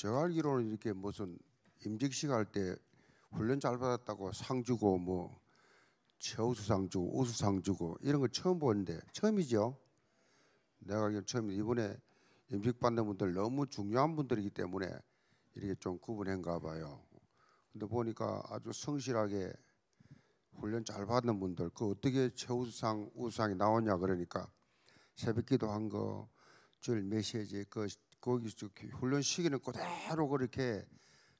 제가 알기로는 이렇게 무슨 임직식 할 때 훈련 잘 받았다고 상 주고 뭐 최우수상 주고 우수상 주고 이런 걸 처음 보는데 처음이죠. 내가 알기로 처음 이번에 임직 받는 분들 너무 중요한 분들이기 때문에 이렇게 좀 구분한가 봐요. 근데 보니까 아주 성실하게 훈련 잘 받는 분들 그 어떻게 최우수상 우수상이 나오냐 그러니까 새벽기도 한거 주일 메시지 그 거기 그 훈련 시기는 그대로 그렇게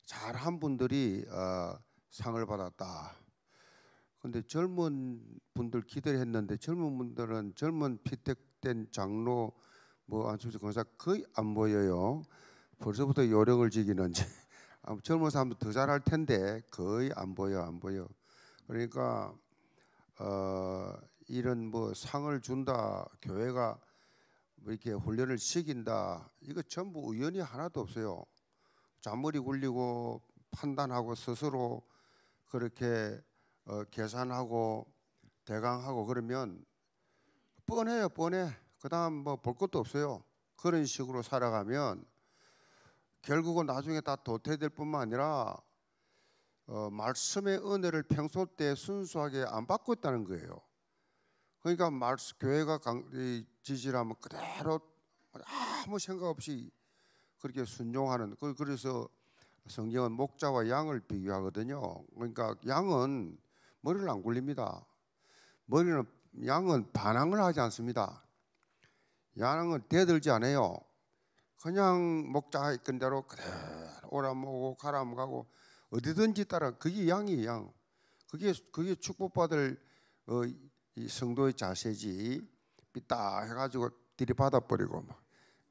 잘한 분들이 어, 상을 받았다. 근데 젊은 분들 기대를 했는데 젊은 분들은 젊은 피택된 장로 뭐 안철수 검사 거의 안 보여요. 벌써부터 요령을 지기는지 젊은 사람도 더 잘할 텐데 거의 안 보여 안 보여. 그러니까 어, 이런 뭐 상을 준다 교회가 뭐 이렇게 훈련을 시킨다 이거 전부 우연이 하나도 없어요. 잔머리 굴리고 판단하고 스스로 그렇게 어, 계산하고 대강하고 그러면 뻔해요 뻔해. 그다음 뭐 볼 것도 없어요. 그런 식으로 살아가면 결국은 나중에 다 도태될 뿐만 아니라 어, 말씀의 은혜를 평소 때 순수하게 안 받고 있다는 거예요. 그러니까 말스 교회가 강, 이, 지지라면 그대로 아무 생각 없이 그렇게 순종하는 그 그래서 성경은 목자와 양을 비교하거든요. 그러니까 양은 머리를 안 굴립니다. 머리는 양은 반항을 하지 않습니다. 양은 대들지 않아요. 그냥 목자 이끈 대로 그대로 오라먹고 가람 가고 어디든지 따라 그게 양이에요. 양. 그게 그게 축복받을 어, 이 성도의 자세지 삐딱 해가지고 들이받아 버리고 막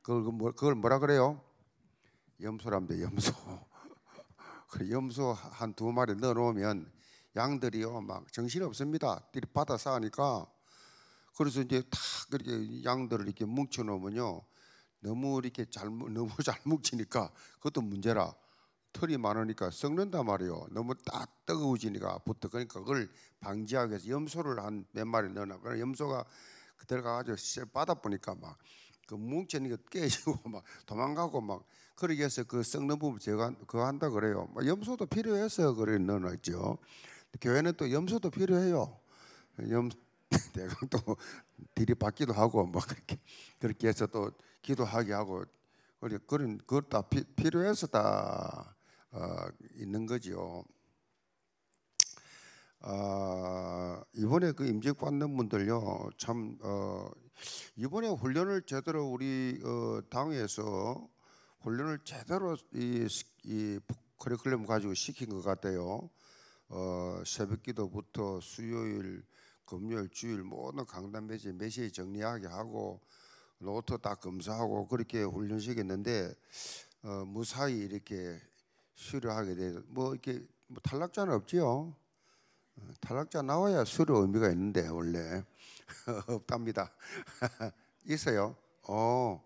그걸, 뭐, 그걸 뭐라 그래요? 염소랍니다 염소 그 염소 한 두 마리 넣어놓으면 양들이요 막 정신이 없습니다 들이받아 싸니까 그래서 이제 탁 그렇게 양들을 이렇게 뭉쳐놓으면요 너무 이렇게 잘 너무 잘 뭉치니까 그것도 문제라 털이 많으니까 썩는다 말이요. 너무 딱 뜨거워지니까 붙어. 그러니까 그걸 방지하기 위해서 염소를 한 몇 마리 넣어놔. 그 염소가 들어가가지고 쇠 받아 보니까 막 그 뭉쳐있는 게 깨지고 막 도망가고 막 그러기 위해서 그 썩는 부분 제가 그거 한다 그래요. 염소도 필요해서 그래 넣어놨죠. 교회는 또 염소도 필요해요. 염 내가 또 들이받기도 하고 막 그렇게 그렇게 해서 또 기도하게 하고 그래 그런 그것다 필요해서 다 어, 있는 거지요. 어, 이번에 그 임직 받는 분들요 참 어, 이번에 훈련을 제대로 우리 어, 당에서 훈련을 제대로 이, 이 커리큘럼 가지고 시킨 것 같아요. 어, 새벽기도부터 수요일, 금요일, 주일 모든 강단 매지 매시 정리하게 하고 노트 다 검사하고 그렇게 훈련시켰는데 어, 무사히 이렇게 수료하게 돼서 뭐 이렇게 뭐 탈락자는 없지요. 어, 탈락자 나와야 수료 의미가 있는데 원래 없답니다. 있어요. 어,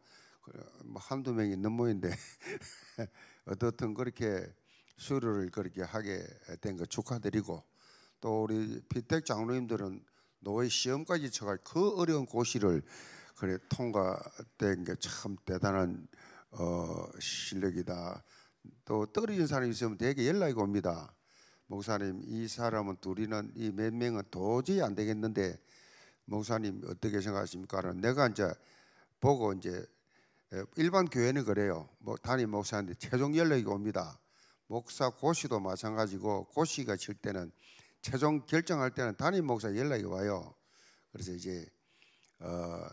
뭐 한두 명 있는 모인데 어떻든 그렇게 수료를 그렇게 하게 된 거 축하드리고 또 우리 피택 장로님들은 노예 시험까지 쳐갈 그 어려운 고시를 그래 통과된 게 참 대단한 어, 실력이다. 또 떨어진 사람이 있으면 되게 연락이 옵니다. 목사님 이 사람은 둘이는 이 몇 명은 도저히 안 되겠는데 목사님 어떻게 생각하십니까? 내가 이제 보고 이제 일반 교회는 그래요. 뭐 단임 목사한테 최종 연락이 옵니다. 목사 고시도 마찬가지고 고시가 칠 때는 최종 결정할 때는 단임 목사 연락이 와요. 그래서 이제 어,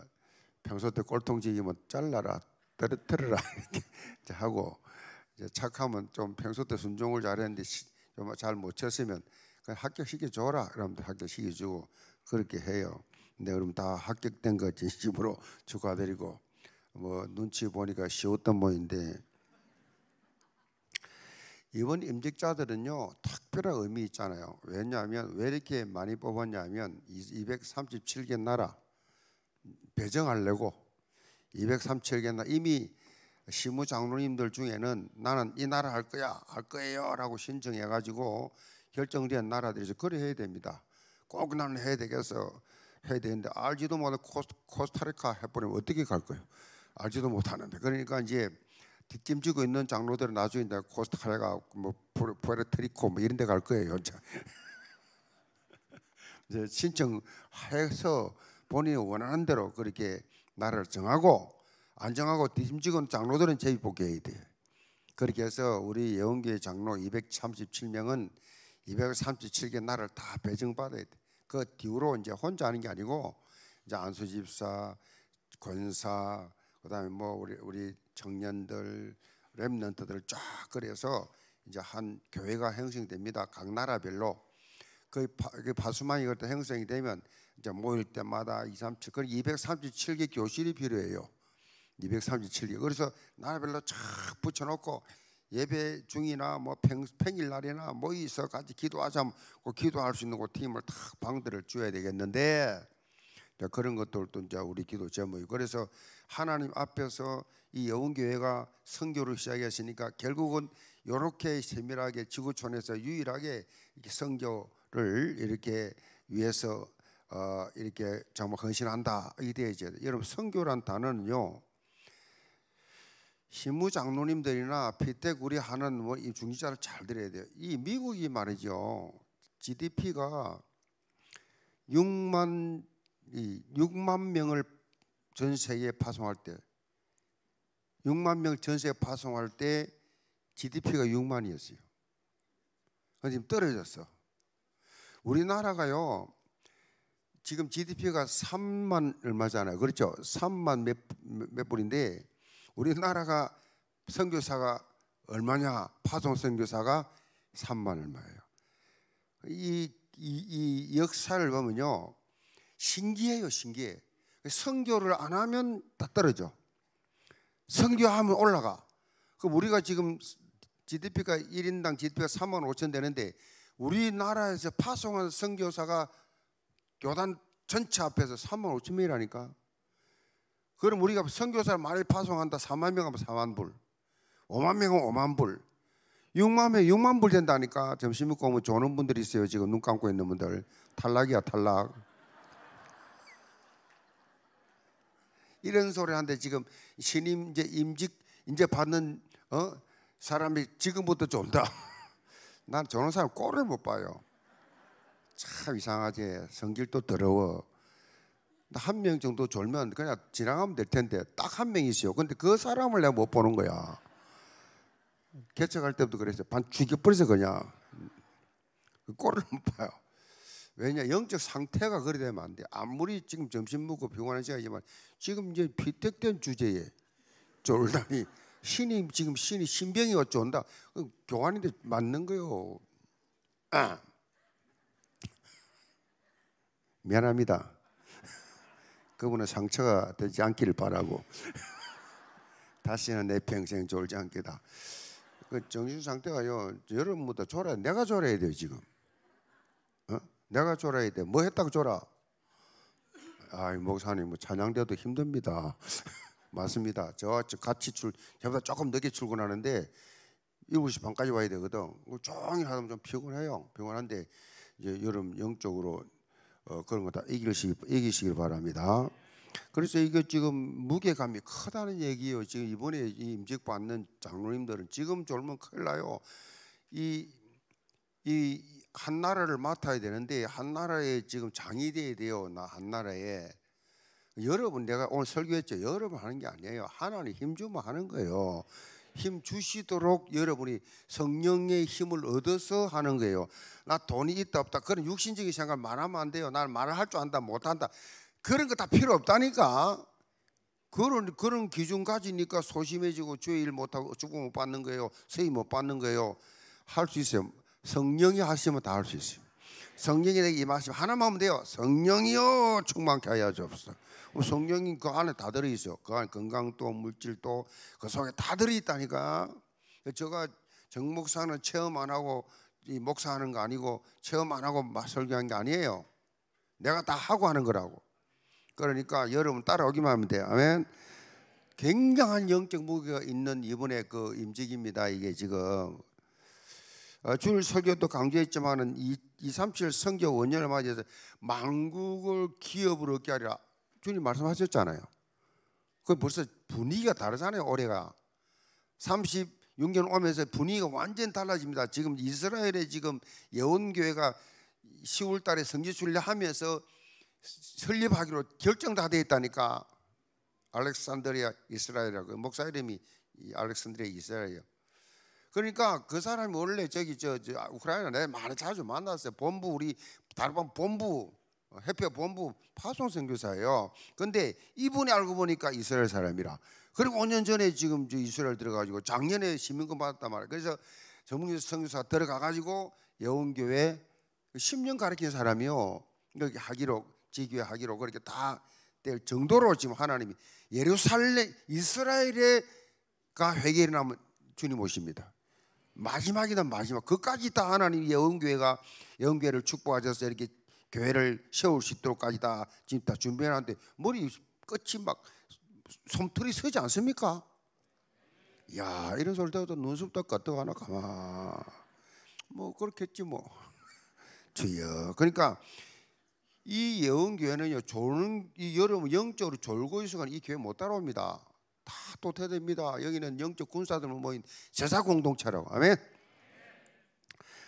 평소 때 꼴통지기면 잘라라 떨어뜨려라 이렇게 하고 착하면 좀 평소 때 순종을 잘했는데 좀잘못 쳤으면 합격시켜 줘라. 여러분들 합격시켜 주고 그렇게 해요. 근데 네, 여러분 다 합격된 거 진심으로 축하드리고 뭐 눈치 보니까 쉬웠던 모인데 이번 임직자들은요 특별한 의미 있잖아요. 왜냐하면 왜 이렇게 많이 뽑았냐면 237개 나라 배정하려고 237개 나라 이미 시무 장로님들 중에는 나는 이 나라 할 거야 할 거예요라고 신청해 가지고 결정된 나라들이서 그래 해야 됩니다. 꼭 나는 해야 되겠어 해야 되는데 알지도 못한 코스타리카 해버리면 어떻게 갈 거예요? 알지도 못하는데 그러니까 이제 뒷짐지고 있는 장로들은 나중에 내제 코스타리카 뭐 포레트리코 뭐 이런 데 갈 거예요. 이제 신청해서 본인이 원하는 대로 그렇게 나라를 정하고 안정하고 뒤짐지은 장로들은 재입복해야 돼. 그렇게 해서 우리 예원교회 장로 237명은 237개 나라를 다 배정받아야 돼. 그 뒤로 이제 혼자 하는 게 아니고 이제 안수 집사, 권사, 그다음에 뭐 우리 우리 청년들 랩런트들쫙 그래서 이제 한 교회가 형성됩니다. 각 나라별로 그, 파, 수만이 그때 형성이 되면 이제 모일 때마다 2, 3, 7, 그 237개 교실이 필요해요. 237개. 그래서 나라별로 쫙 붙여놓고 예배 중이나 뭐 평, 평일 날이나 모여서 뭐 같이 기도하자면 그 기도할 수 있는 그 팀을 탁 방들을 줘야 되겠는데 자, 그런 것들도 이제 우리 기도 제목이 그래서 하나님 앞에서 이 여운교회가 성교를 시작했으니까 결국은 이렇게 세밀하게 지구촌에서 유일하게 이렇게 성교를 이렇게 위해서 어, 이렇게 정말 헌신한다 이게 되어야 돼 여러분 성교란 단어는요 신무 장로님들이나 피대구리 하는 뭐이 중지자를 잘 들어야 돼요. 이 미국이 말이죠. GDP가 6만 이 6만 명을 전 세계에 파송할 때 6만 명전 세계 파송할 때 GDP가 6만이었어요. 근데 지금 떨어졌어. 우리나라가요. 지금 GDP가 3만 얼마잖아요. 그렇죠? 3만 몇, 몇, 몇 불인데 우리나라가 선교사가 얼마냐? 파송 선교사가 3만 얼마예요. 이, 이, 이 역사를 보면요. 신기해요, 신기해. 선교를 안 하면 다 떨어져. 선교하면 올라가. 그럼 우리가 지금 GDP가 1인당 GDP가 3만 5천 되는데 우리나라에서 파송한 선교사가 교단 전체 앞에서 3만 5천 명이라니까. 그럼 우리가 선교사를 많이 파송한다. 4만 명 하면 4만 불. 5만 명 하면 5만 불. 6만 명 6만 불 된다니까. 점심 먹고 오면 조는 분들이 있어요. 지금 눈 감고 있는 분들. 탈락이야, 탈락. 이런 소리 하는데 지금 신임 이제 임직 이제 받는 어? 사람이 지금부터 존다. 난 저런 사람 꼴을 못 봐요. 참 이상하지. 성질도 더러워. 한명 정도 졸면 그냥 지나가면 될 텐데 딱 한 명이시요. 근데 그 사람을 내가 못 보는 거야. 개척할 때부터 그랬어요. 반 죽여버려서 그냥 그 꼴을 못 봐요. 왜냐 영적 상태가 그래 되면 안 돼. 아무리 지금 점심 먹고 병원한 시간이지만 지금 이제 비택된 주제에 졸다니 신이 지금 신이 신병이 어쩐다. 그 교환인데 맞는 거요. 아. 미안합니다. 그분의 상처가 되지 않기를 바라고 다시는 내 평생 졸지 않겠다. 그 정신 상태가요 여러분보다 졸아 내가 졸아야 돼요 지금. 어? 내가 졸아야 돼. 뭐 했다고 졸아? 아 목사님 뭐 찬양대도 힘듭니다. 맞습니다. 저와 같이 출 저보다 조금 늦게 출근하는데 7시 반까지 와야 되거든. 조용히 하면 좀 피곤해요. 피곤한데 이제 여름 영적으로 어, 그런 거다 이기시 이기시길 바랍니다. 그래서 이게 지금 무게감이 크다는 얘기예요. 지금 이번에 임직 받는 장로님들은 지금 졸면 큰일 나요. 이 이 한 나라를 맡아야 되는데 한 나라에 지금 장이 돼야 돼요. 나 한 나라에 여러분 내가 오늘 설교했죠. 여러분 하는 게 아니에요. 하나님 힘 주면 하는 거예요. 힘 주시도록 여러분이 성령의 힘을 얻어서 하는 거예요. 나 돈이 있다 없다 그런 육신적인 생각 말하면 안 돼요. 나 말을 할 줄 안다 못 한다 그런 거 다 필요 없다니까. 그런 그런 기준 가지니까 소심해지고 주일 못하고 죽음 못 받는 거예요. 세임 못 받는 거예요. 할 수 있어요. 성령이 하시면 다 할 수 있어요. 성령이 내게 임하시오 하나만 하면 돼요 성령이요 충만케 하여 주옵소서 성령이 그 안에 다들어있어그 안에 건강도 물질도 그 속에 다 들어있다니까 제가 정목사는 체험 안 하고 이 목사하는 거 아니고 체험 안 하고 설교한 게 아니에요 내가 다 하고 하는 거라고 그러니까 여러분 따라오기만 하면 돼요 아멘 굉장한 영적 무게가 있는 이번에 그 임직입니다 이게 지금 어, 주일 설교도 강조했지만은 237 성교 원년을 맞이해서 만국을 기업으로 얻게 하리라 주님 말씀하셨잖아요. 그 벌써 분위기가 다르잖아요. 올해가 36년 오면서 분위기가 완전 히 달라집니다. 지금 이스라엘의 지금 예원교회가 10월달에 성지순례 하면서 설립하기로 결정 다 되어 있다니까. 알렉산드리아 이스라엘이라고 목사 이름이 알렉산드리아 이스라엘이에요. 그러니까 그 사람이 원래 저기 저, 저 아, 우크라이나 내 많이 자주 만났어요. 본부 우리 다방 본부 어, 해표 본부 파송 선교사예요. 근데 이분이 알고 보니까 이스라엘 사람이라. 그리고 5년 전에 지금 저 이스라엘 들어가지고 작년에 시민권 받았단 말이에요. 그래서 전문교 선교사 들어가가지고 예원교회 10년 그 가르친 사람이요. 여기 하기로 지교회 하기로 그렇게 다 될 정도로 지금 하나님이 예루살렘 이스라엘에가 회개를 하면 주님 오십니다. 마지막이다 마지막 그까지 다 하나님 예언교회가 예언교회를 축복하셔서 이렇게 교회를 세울 수 있도록까지 다 지금 다 준비해놨는데 머리 끝이 막 솜털이 서지 않습니까? 야 이런 소리 들어도 눈썹 딱 끄떡 하나 가만 뭐 그렇겠지 뭐 주여 그러니까 이 예언 교회는요 졸는 이 여러분 영적으로 졸고 있으면 이 교회 못 따라옵니다 다 도태됩니다. 여기는 영적 군사들만 모인 제사 공동체라고. 아멘.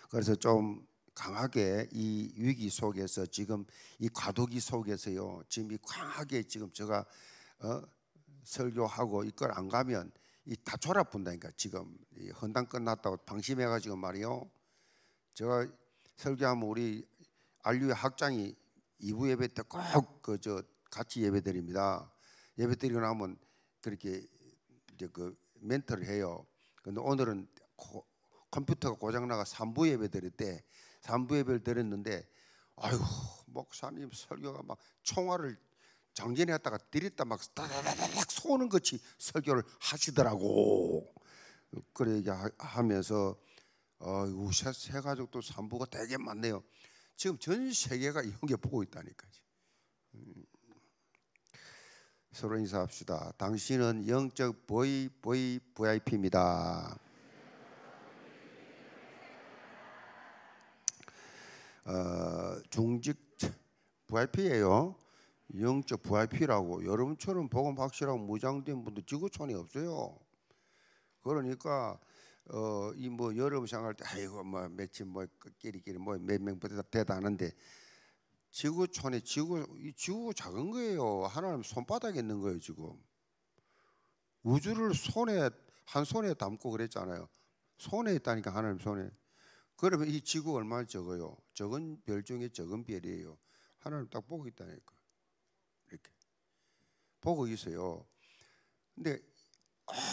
그래서 좀 강하게 이 위기 속에서 지금 이 과도기 속에서요. 지금 이 강하게 지금 제가 어, 설교하고 이걸 안 가면 이 다 졸아본다니까 지금 이 헌당 끝났다고 방심해가지고 말이요. 제가 설교하면 우리 알류의 학장이 이부 예배 때 꼭그저 같이 예배 드립니다. 예배 드리고 나면 그렇게 이제 그 멘트를 해요. 근데 오늘은 고, 컴퓨터가 고장 나가 3부 예배 드릴 때 3부 예배를 드렸는데 아유 목사님 설교가 막 총알을 정전에 갖다가 들였다 막 따다다닥 쏘는 것이 설교를 하시더라고. 그래 얘하면서 어우 새, 새 가족도 산부가 되게 많네요. 지금 전 세계가 이런 게 보고 있다니까 음, 서로 인사합시다. 당신은 영적 보이 보이 VIP입니다. 어, 중직 VIP예요. 영적 VIP라고 여러분처럼 복음 확실하고 무장된 분들 지구촌에 없어요. 그러니까 어, 이뭐 여러분 생각할 때 아이고 뭐 며칠 뭐 끼리끼리 뭐 몇명 뭐 대답하는데 지구촌에 지구 이 지구 작은 거예요. 하나님 손바닥에 있는 거예요 지금. 우주를 손에 한 손에 담고 그랬잖아요. 손에 있다니까 하나님 손에. 그러면 이 지구 얼마나 적어요? 적은 별 중에 적은 별이에요. 하나님 딱 보고 있다니까. 이렇게 보고 있어요. 근데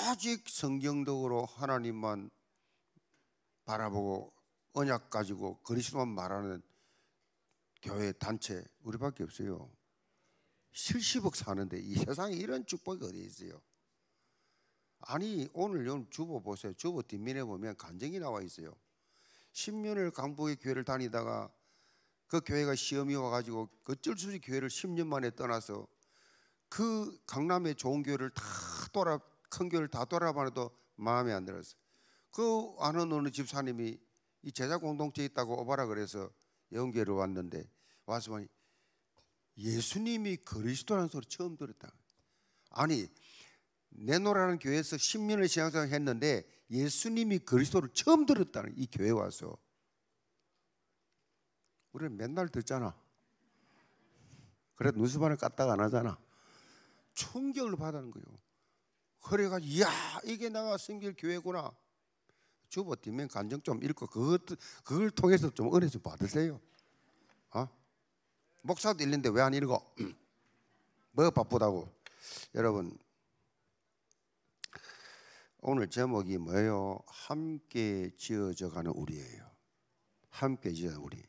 아직 성경적으로 하나님만 바라보고 언약 가지고 그리스도만 말하는 교회 단체 우리밖에 없어요. 70억 사는데 이 세상에 이런 축복이 어디 있어요? 아니 오늘 여요 주보 보세요. 주보 뒷면에 보면 간증이 나와 있어요. 10년을 강북의 교회를 다니다가 그 교회가 시험이 와가지고 어쩔 수 없이 교회를 10년 만에 떠나서 그 강남의 좋은 교회를 다 돌아 큰 교회를 다 돌아봐도 마음에 안 들었어요. 그 아는 어느 집사님이 이 제자 공동체 있다고 오바라 그래서 영계로 왔는데 와서 보니 예수님이 그리스도라는 소리 처음 들었다. 아니 내노라는 교회에서 10년을 신앙생활 했는데 예수님이 그리스도를 처음 들었다는 이 교회 와서 우리는 맨날 듣잖아. 그래 눈썹반을 까딱 안 하잖아. 충격을 받는 거요. 그래가 이야 이게 내가 생길 교회구나. 주부 뒷면 간증 좀 읽고 그것, 그걸 통해서 좀 은혜 좀 받으세요. 어? 목사도 읽는데 왜 안 읽어? 뭐 바쁘다고. 여러분 오늘 제목이 뭐예요? 함께 지어져 가는 우리예요. 함께 지어 우리.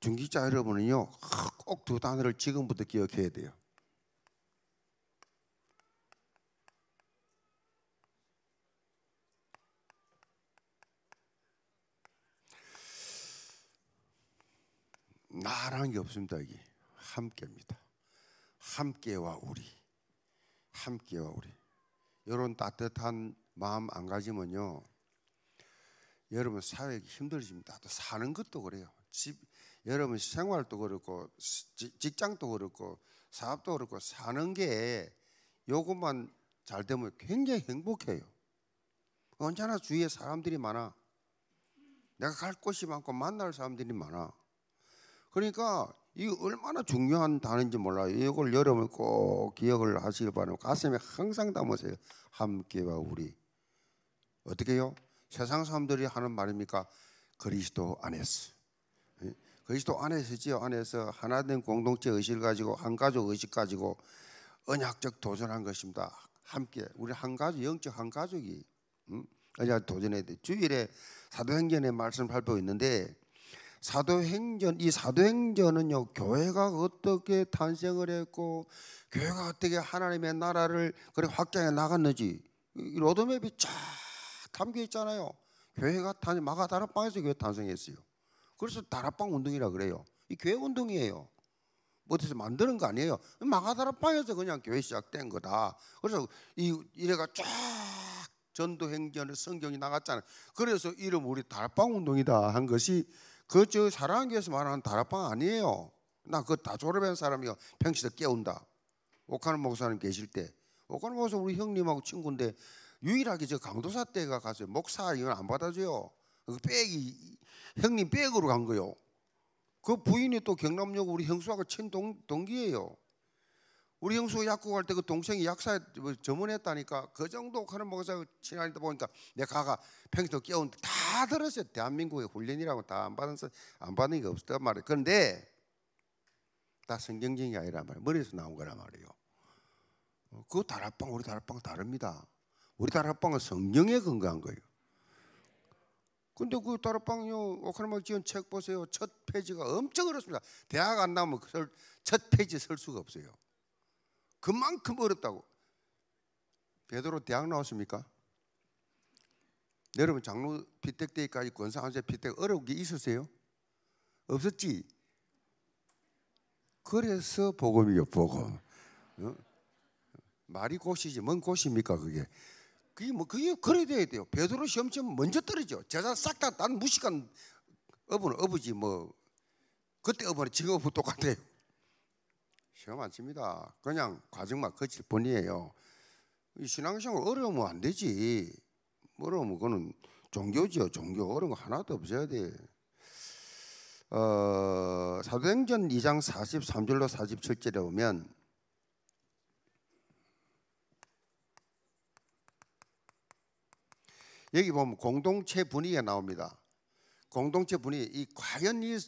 중기자 여러분은요 꼭 두 단어를 지금부터 기억해야 돼요. 나라는 게 없습니다. 여기 함께입니다. 함께와 우리, 함께와 우리. 이런 따뜻한 마음 안 가지면요, 여러분 사회 힘들어집니다. 또 사는 것도 그래요. 집 여러분 생활도 그렇고 직장도 그렇고 사업도 그렇고 사는 게 요것만 잘 되면 굉장히 행복해요. 언제나 주위에 사람들이 많아. 내가 갈 곳이 많고 만날 사람들이 많아. 그러니까 이 얼마나 중요한 단어인지 몰라요. 이걸 여러분 꼭 기억을 하시길 바랍니다. 가슴에 항상 담으세요. 함께와 우리. 어떻게요? 세상 사람들이 하는 말입니까? 그리스도 안에서. 예? 그리스도 안에서지요. 안에서 하나된 공동체 의식을 가지고 한 가족 의식 가지고 언약적 도전한 것입니다. 함께 우리 한 가족 영적 한 가족이 음? 언약 도전에 주일에 사도행전의 말씀을 발표 있는데 사도행전 이 사도행전은요 교회가 어떻게 탄생을 했고 교회가 어떻게 하나님의 나라를 그렇게 확장해 나갔는지 로드맵이 쫙 담겨 있잖아요. 교회가 탄 마가 다락방에서 교회 탄생했어요. 그래서 다락방 운동이라 그래요. 이 교회 운동이에요. 어디서 만드는 거 아니에요. 마가 다락방에서 그냥 교회 시작된 거다. 그래서 이 이래가 쫙 전도행전의 성경이 나갔잖아요. 그래서 이름 우리 다락방 운동이다 한 것이 그저 사랑하기 위해서 말하는 다락방 아니에요. 나 그 다 졸업한 사람이요. 평시도 깨운다. 오카노 목사님 계실 때. 오카노 목사 우리 형님하고 친구인데 유일하게 저 강도사 때가 가서 목사 이건 안 받아줘요. 그 백이 형님 백으로 간 거요. 그 부인이 또 경남역 우리 형수하고 친동 동기예요. 우리 형수가 약국 갈 때 그 동생이 약사에 뭐 점원했다니까 그 정도 하는 목사가 친하다 보니까 내 가가 평소 깨운데다 들었어요. 대한민국의 훈련이라고 다 안 받은 안 받는 게 없었단 말이에요. 그런데 다 성경적인 아니란 말이에요. 머리에서 나온 거란 말이에요. 어, 그 다락방 우리 다락방 다릅니다. 우리 다락방은 성령에 근거한 거예요. 근데 그 다락방요 오카르마 지은 책 보세요. 첫 페이지가 엄청 어렵습니다. 대학 안 나오면 그 첫 페이지 쓸 수가 없어요. 그만큼 어렵다고. 베드로 대학 나왔습니까? 네, 여러분 장로 피택 때까지 권사한세 피택 어려운 게 있었어요? 없었지. 그래서 복음이요 복음. 어? 말이 곳이지 뭔 곳입니까 그게? 그게 뭐 그게 그래 돼야 돼요. 베드로 시험 치면 먼저 떨어져. 제자 싹다 나 무식한 어부는 어부지 뭐 그때 어부는 지금 어부 똑같아요. 시험 안 칩니다. 그냥 과정만 거칠 뿐이에요. 신앙생활 어려우면 안 되지. 어려우면 뭐 그거는 종교지요. 종교 어려운 거 하나도 없어야 돼. 어, 사도행전 2장 43절로 47절에 보면 여기 보면 공동체 분위기가 나옵니다. 공동체 분위기 이 과연 이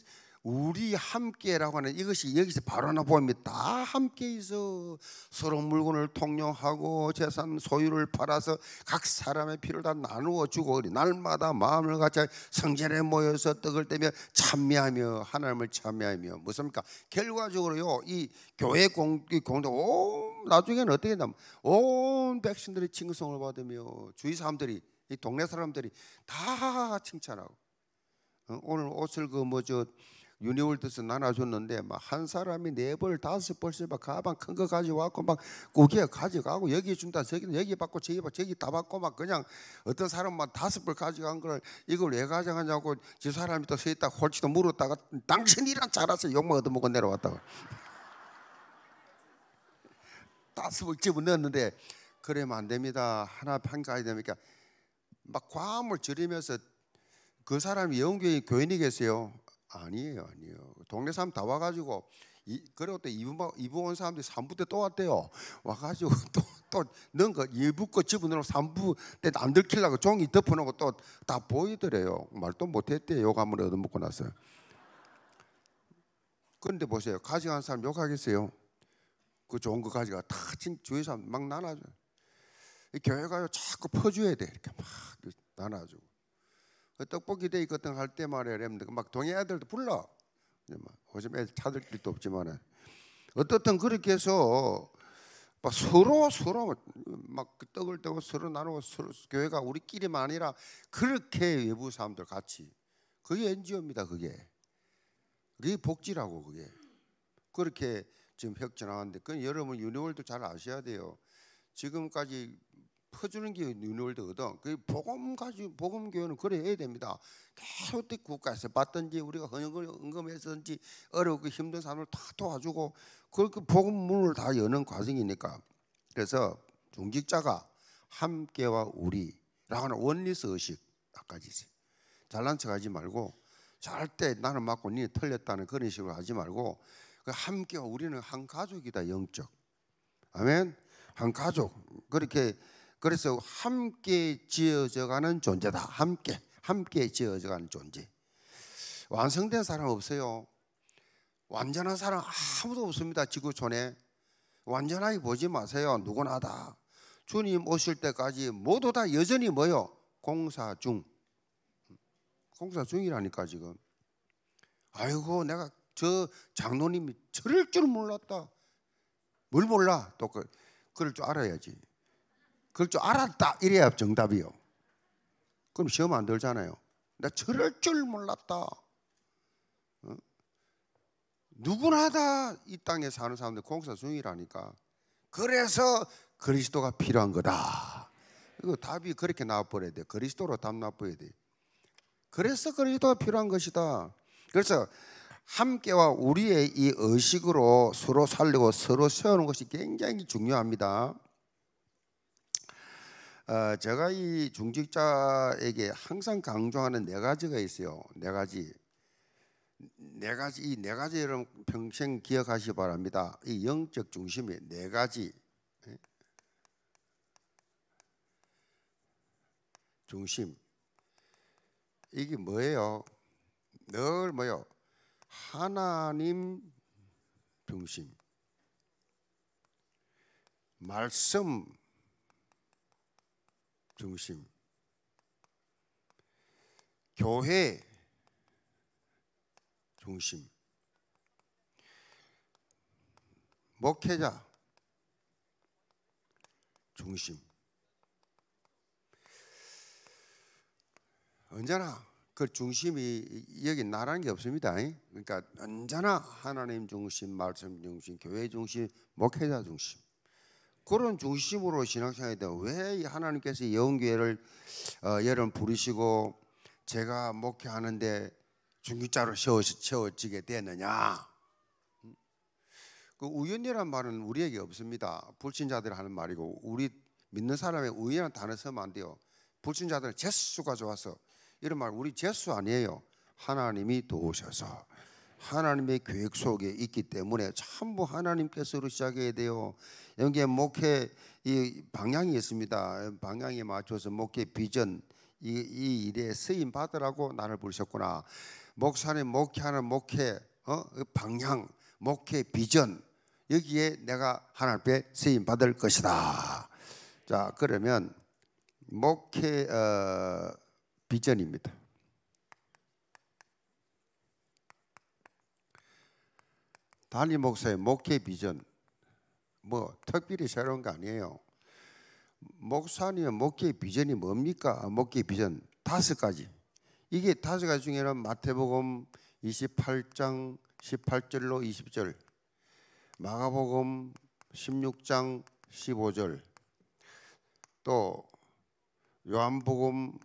우리 함께라고 하는 이것이 여기서 바로 나 보입니다. 다 함께해서 서로 물건을 통용하고 재산 소유를 팔아서 각 사람의 필요를 다 나누어 주고 날마다 마음을 같이 성전에 모여서 떡을 떼며 찬미하며 하나님을 찬미하며 무슨입니까? 결과적으로요 이 교회 공, 동 나중에는 어떻게 되면온 백신들이 칭송을 받으며 주위 사람들이 이 동네 사람들이 다 칭찬하고 어, 오늘 옷을 그 뭐저 유니월드에서 나눠줬는데 막 한 사람이 네 벌, 다섯 벌씩 막 가방 큰 거 가져왔고 막고기에 가져가고 여기 준다 저기 여기 받고 저기 받고 저기 다 받고 막 그냥 어떤 사람만 다섯 벌 가져간 걸 이걸 왜 가져가냐고 저 사람이 또서 있다 홀치도 물었다가 당신이랑 자라서 욕먹 얻어먹고 내려왔다고 다섯 벌 집어넣었는데 그러면 안 됩니다 하나 판가해야 됩니까 막 과음을 줄이면서 그 사람이 영교의 교인이겠어요 아니에요, 아니에요. 동네 사람 다 와가지고 이, 그리고 또 이부 이부 온 사람들이 3부 때 또 왔대요. 와가지고 또또 넣거 그 일부 거 집어넣어 3부 때안 들키려고 종이 덮어놓고 또 다 보이더래요. 말도 못했대요. 욕 한번 얻어먹고 나서. 그런데 보세요. 가져간 사람 욕하겠어요. 그 좋은 거 가져가 다 진, 주위 사람 막 나눠줘. 교회가요 자꾸 퍼줘야 돼 이렇게 막 나눠주고. 그 떡볶이 데이 같은 거할때 말이야 여러분들 그 막 동해 애들도 불러 요즘 애들 찾을 길도 없지만은 어떻든 그렇게 해서 막 서로 서로 막 그 떡을 떼고 서로 나누고 서로 교회가 우리끼리만 아니라 그렇게 외부 사람들 같이 그게 NGO입니다 그게 그게 복지라고 그게 그렇게 지금 혁진하는데 그건 여러분 유니월도 잘 아셔야 돼요 지금까지 퍼주는 게 눈월드거든. 그 복음 가지고 복음 교회는 그래 해야 됩니다. 계속 국가에서 받든지 우리가 헌금을 헌금했든지 어렵고 힘든 사람을 다 도와주고 그렇게 그 복음 문을 다 여는 과정이니까. 그래서 중직자가 함께와 우리라는 원리스 의식 까지 잘난 척하지 말고 절대 나는 맞고 니는 틀렸다는 그런 식으로 하지 말고 그 함께 우리는 한 가족이다 영적. 아멘. 한 가족 그렇게 그래서 함께 지어져가는 존재다. 함께 함께 지어져가는 존재. 완성된 사람 없어요. 완전한 사람 아무도 없습니다. 지구촌에 완전하게 보지 마세요. 누구나 다 주님 오실 때까지 모두 다 여전히 뭐요? 공사 중. 공사 중이라니까 지금. 아이고 내가 저 장로님이 저럴 줄 몰랐다. 뭘 몰라? 또 그, 그럴 줄 알아야지. 그럴 줄 알았다 이래야 정답이요. 그럼 시험 안 들잖아요. 나 저럴 줄 몰랐다. 어? 누구나 다 이 땅에 사는 사람들 공사 중이라니까. 그래서 그리스도가 필요한 거다. 이거 답이 그렇게 나와버려야 돼. 그리스도로 답 나와버려야 돼. 그래서 그리스도가 필요한 것이다. 그래서 함께와 우리의 이 의식으로 서로 살리고 서로 세우는 것이 굉장히 중요합니다. 어, 제가 이 중직자에게 항상 강조하는 네 가지가 있어요. 네 가지. 네 가지 이 네 가지 여러분 평생 기억하시 바랍니다. 이 영적 중심이 네 가지 예? 중심 이게 뭐예요? 늘 뭐요? 하나님 중심 말씀 중심. 교회 중심. 목회자 중심. 언제나 그 중심이 여기 나라는 게 없습니다. 그러니까 언제나 하나님 중심, 말씀 중심, 교회 중심, 목회자 중심. 그런 중심으로 신학생활이다. 왜 하나님께서 예언교회를 어, 예를 부르시고 제가 목회하는데 중기자로 세워, 지게 되느냐? 그 우연이란 말은 우리에게 없습니다. 불신자들 하는 말이고 우리 믿는 사람의 우연한 단어 쓰면 안 돼요. 불신자들은 재수가 좋아서 이런 말 우리 재수 아니에요. 하나님이 도우셔서 하나님의 계획 속에 있기 때문에 전부 하나님께서로 시작해야 돼요. 여기에 목회 이 방향이 있습니다. 방향에 맞춰서 목회 비전 이, 이 일에 쓰임 받으라고 나를 부르셨구나. 목사님 목회하는 목회 어? 그 방향, 목회 비전 여기에 내가 하나님 앞 쓰임 받을 것이다. 자 그러면 목회 어, 비전입니다. 달리 목사의 목회 비전 뭐 특별히 새로운 거 아니에요. 목사님의 목회 비전이 뭡니까? 목회 비전 다섯 가지. 이게 다섯 가지 중에는 마태복음 28장 18절로 20절, 마가복음 16장 15절, 또 요한복음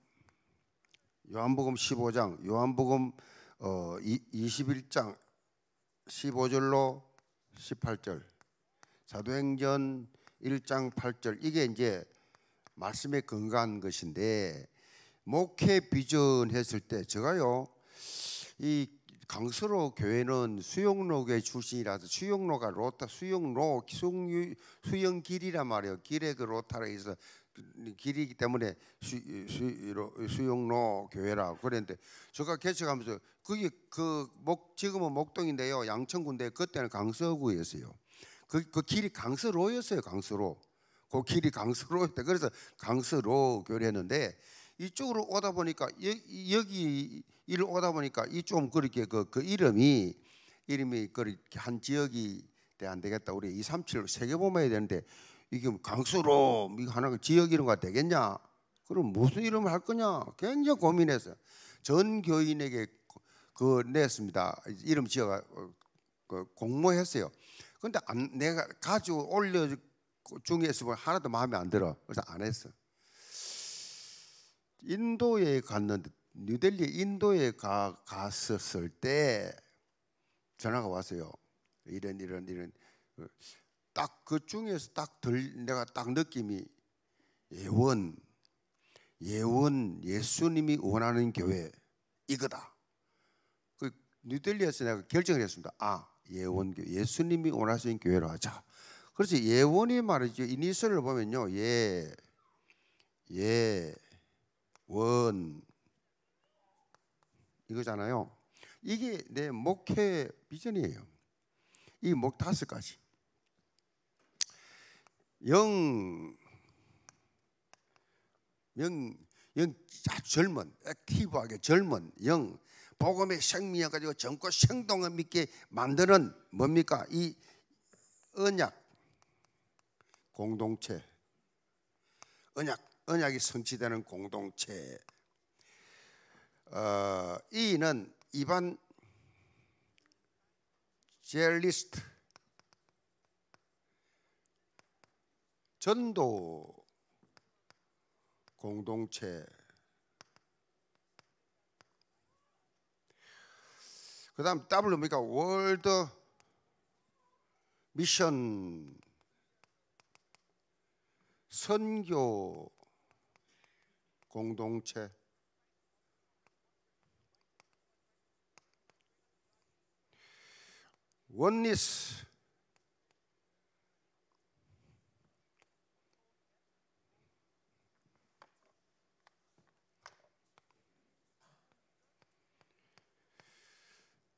요한복음 15장, 요한복음 어 21장 15절로 18절 사도행전 1장 8절 이게 이제 말씀에 근거한 것인데 목회 비전했을 때 제가요 이 강서로 교회는 수영로교회 출신이라서 수영로가 로타 수영로 수영, 길이란 말이에요 길에 그 로타라 해서 길이기 때문에 수, 수, 수용로 교회라 그랬는데 제가 개척하면서 그게 그목 지금은 목동인데요 양천군데 그때는 강서구였어요. 그, 그 길이 강서로였어요 강서로. 그 길이 강서로였대. 그래서 강서로 교회 했는데 이쪽으로 오다 보니까 여, 여기 이를 오다 보니까 이좀 그렇게 그, 그 이름이 이름이 그렇게 한 지역이 돼안 되겠다. 우리 237로 세계 보면 해야 되는데 이게 강수로 이거 하나가 지역 이름가 되겠냐? 그럼 무슨 이름을 할 거냐? 굉장히 고민해서 전 교인에게 그 냈습니다. 이름 지어그 공모했어요. 근데 안, 내가 가지고 올려 중에서 하나도 마음에 안 들어. 그래서 안 했어. 인도에 갔는데 뉴델리 인도에 가, 갔었을 때 전화가 왔어요. 이런 이런 이런 그 딱그 중에서 딱 들, 내가 딱 느낌이 예원, 예원, 예수님이 원하는 교회 이거다. 그 뉴델리에서 내가 결정을 했습니다. 아 예원교, 예수님이 원하시는 교회로 하자. 그래서 예원이 말이죠. 이니셜을 보면요, 예, 예, 원 이거잖아요. 이게 내 목회 비전이에요. 이 목 다섯 가지. 영, 영, 영 젊은, 액티브하게 젊은 영, 복음의 생명이 가지고 젊고 생동감 있게 만드는 뭡니까? 이 언약 공동체, 언약 언약이 성취되는 공동체. 어, 이는 이반 젤리스트 전도 공동체 그 다음 W 입니까 월드 미션 선교 공동체 원리스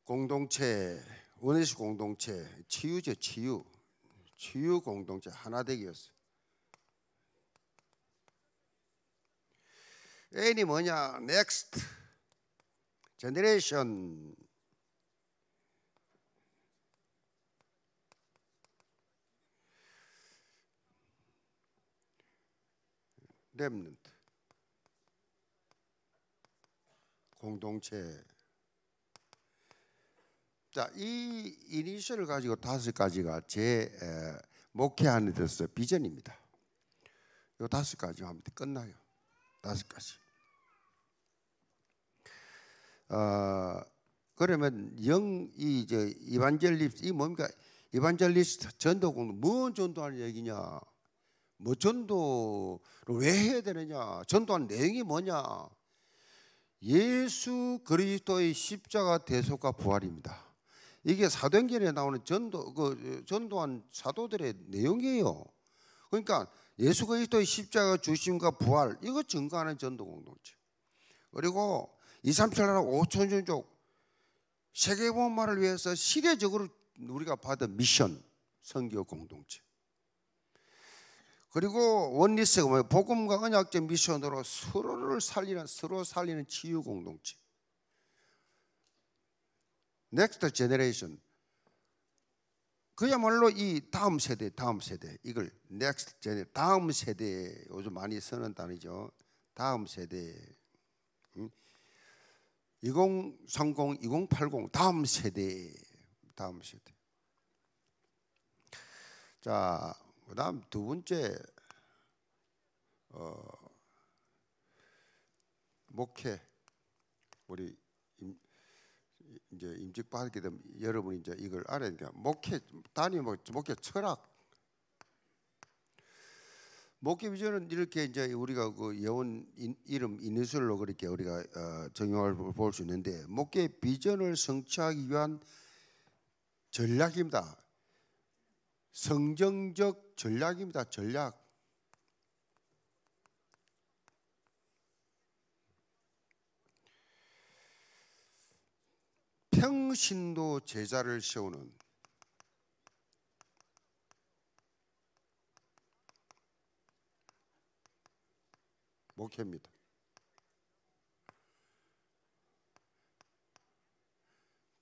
공동체, 원예시 공동체, 치유죠, 치유. 치유 공동체 하나되기였어요. N이 뭐냐? Next Generation. 렘넌트 공동체 자, 이 이니셜을 가지고 다섯 가지가 제 에, 목회 안에 들어서 비전입니다. 요 다섯 가지 하면 끝나요. 다섯 가지. 어, 그러면 영이 이제 이반젤리스트 이 뭡니까? 이반젤리스트 전도 공뭔 전도하는 얘기냐? 뭐 전도를 왜 해야 되느냐? 전도하는 내용이 뭐냐? 예수 그리스도의 십자가 대속과 부활입니다. 이게 사도행전에 나오는 전도 그 전도한 사도들의 내용이에요. 그러니까 예수 그리스도의 십자가 주심과 부활 이거 증거하는 전도 공동체. 그리고 2, 3천나라 5천 종족 세계 보험말을 위해서 시대적으로 우리가 받은 미션 선교 공동체. 그리고 원리스가 뭐 복음과 언약적 미션으로 서로를 살리는 서로 살리는 치유 공동체. 넥스트 제너레이션 그야말로 이 다음 세대, 다음 세대 이걸 넥스트 제네 다음 세대 요즘 많이 쓰는 단어죠. 다음 세대 2030, 2080 다음 세대, 다음 세대. 자, 그다음 두 번째 어, 목회 우리 이제 임직 받게 되면 여러분이 이제 이걸 알아야 돼요. 목회 단위 뭐 목회 철학 목회 비전은 이렇게 이제 우리가 그 예원 인, 이름 인니셜로 그렇게 우리가 어, 정용을 볼 수 있는데 목회 비전을 성취하기 위한 전략입니다. 성정적 전략입니다. 전략. 그 신도 제자를 세우는 목회입니다.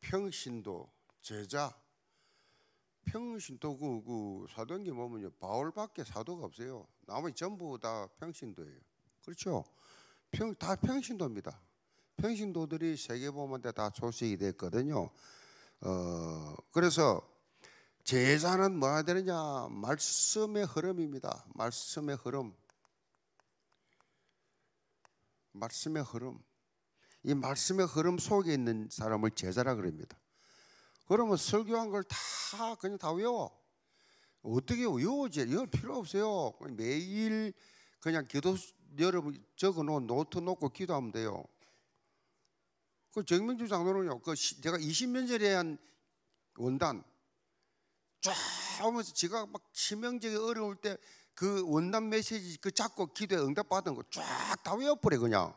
평신도 제자 평신도 그, 그 사도행기 보면요 바울밖에 사도가 없어요. 나머지 전부 다 평신도예요. 그렇죠? 평, 다 평신도입니다. 평신도들이 세계보험한테 다소식이 됐거든요. 어, 그래서 제자는 뭐 해야 되느냐? 말씀의 흐름입니다. 말씀의 흐름. 말씀의 흐름. 이 말씀의 흐름 속에 있는 사람을 제자라 그럽니다. 그러면 설교한 걸 다 그냥 다 외워. 어떻게 외워지? 이거 필요 없어요. 매일 그냥 기도 여러분 적어놓은 노트 놓고 기도하면 돼요. 그 정명주 장로는요, 그 시, 제가 20년 전에 한 원단 쫙 하면서 제가 막치명적이 어려울 때 그 원단 메시지 그 자꾸 기도에 응답 받은 거 쫙 다 외워버려 그냥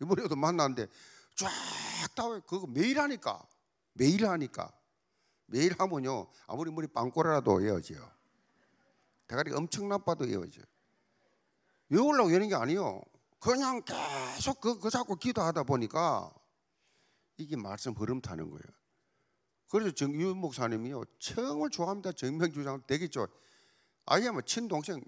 이번에도 만났는데 쫙 다 외워 그거 매일 하니까 매일 하니까 매일 하면요 아무리 머리 빵꾸라도 외워져요 대가리가 엄청 나빠도 외워져요 외우려고 외는 게 아니에요 그냥 계속 그, 그 자꾸 기도하다 보니까 이게 말씀 흐름타는 거예요. 그래서 정유 목사님이요 정말 좋아합니다. 정명주 장 되게 좋아. 예뭐 친동생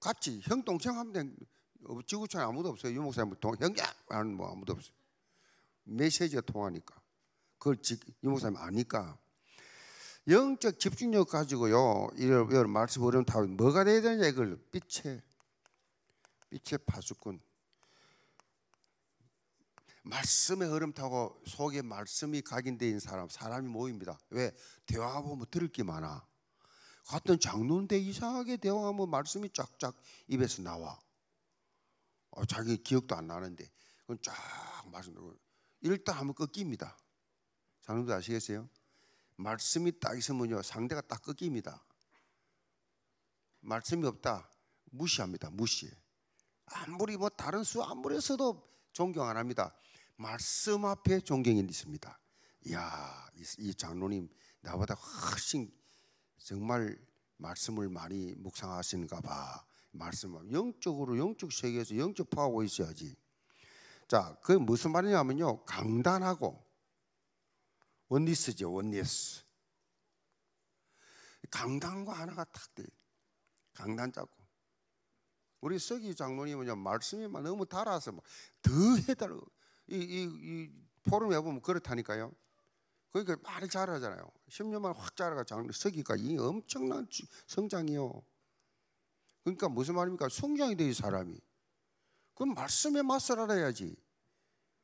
같이 형 동생 하면 어, 지구촌 아무도 없어요. 유 목사님 동 형야 하는 뭐 아무도 없어요. 메시지 통하니까 그걸 지, 유 목사님 아니까 영적 집중력 가지고요 이런, 말씀 흐름 타면 뭐가 돼야 되냐 이걸 빛의 빛의 파수꾼 말씀의 흐름 타고 속에 말씀이 각인된 사람 사람이 모입니다. 왜 대화하면 뭐 들을 게 많아. 같은 장로인데 이상하게 대화하면 말씀이 쫙쫙 입에서 나와. 어, 자기 기억도 안 나는데 그건 쫙 말씀 일단 한번 꺾입니다. 장로님 아시겠어요? 말씀이 딱 있으면요 상대가 딱 꺾입니다. 말씀이 없다 무시합니다 무시 아무리 뭐 다른 수 아무리 써도 존경 안 합니다. 말씀 앞에 존경이 있습니다. 이야, 이, 장로님 나보다 훨씬 정말 말씀을 많이 묵상하시는가 봐. 말씀 영적으로 영적 세계에서 영적 파워 있어야지. 자, 그 무슨 말이냐면요. 강단하고 원리스죠. 원리스. 강단과 하나가 탁 돼. 강단 잡고. 우리 서기 장로님은 말씀이 너무 달아서 더 해달라고 이, 이, 이 포럼에 보면 그렇다니까요. 그러니까 말이잘하잖아요 10년 만확 자라가 장르 서기까지 엄청난 성장이요. 그러니까 무슨 말입니까? 성장이 되지 사람이. 그럼 말씀에 맛을 알아야지.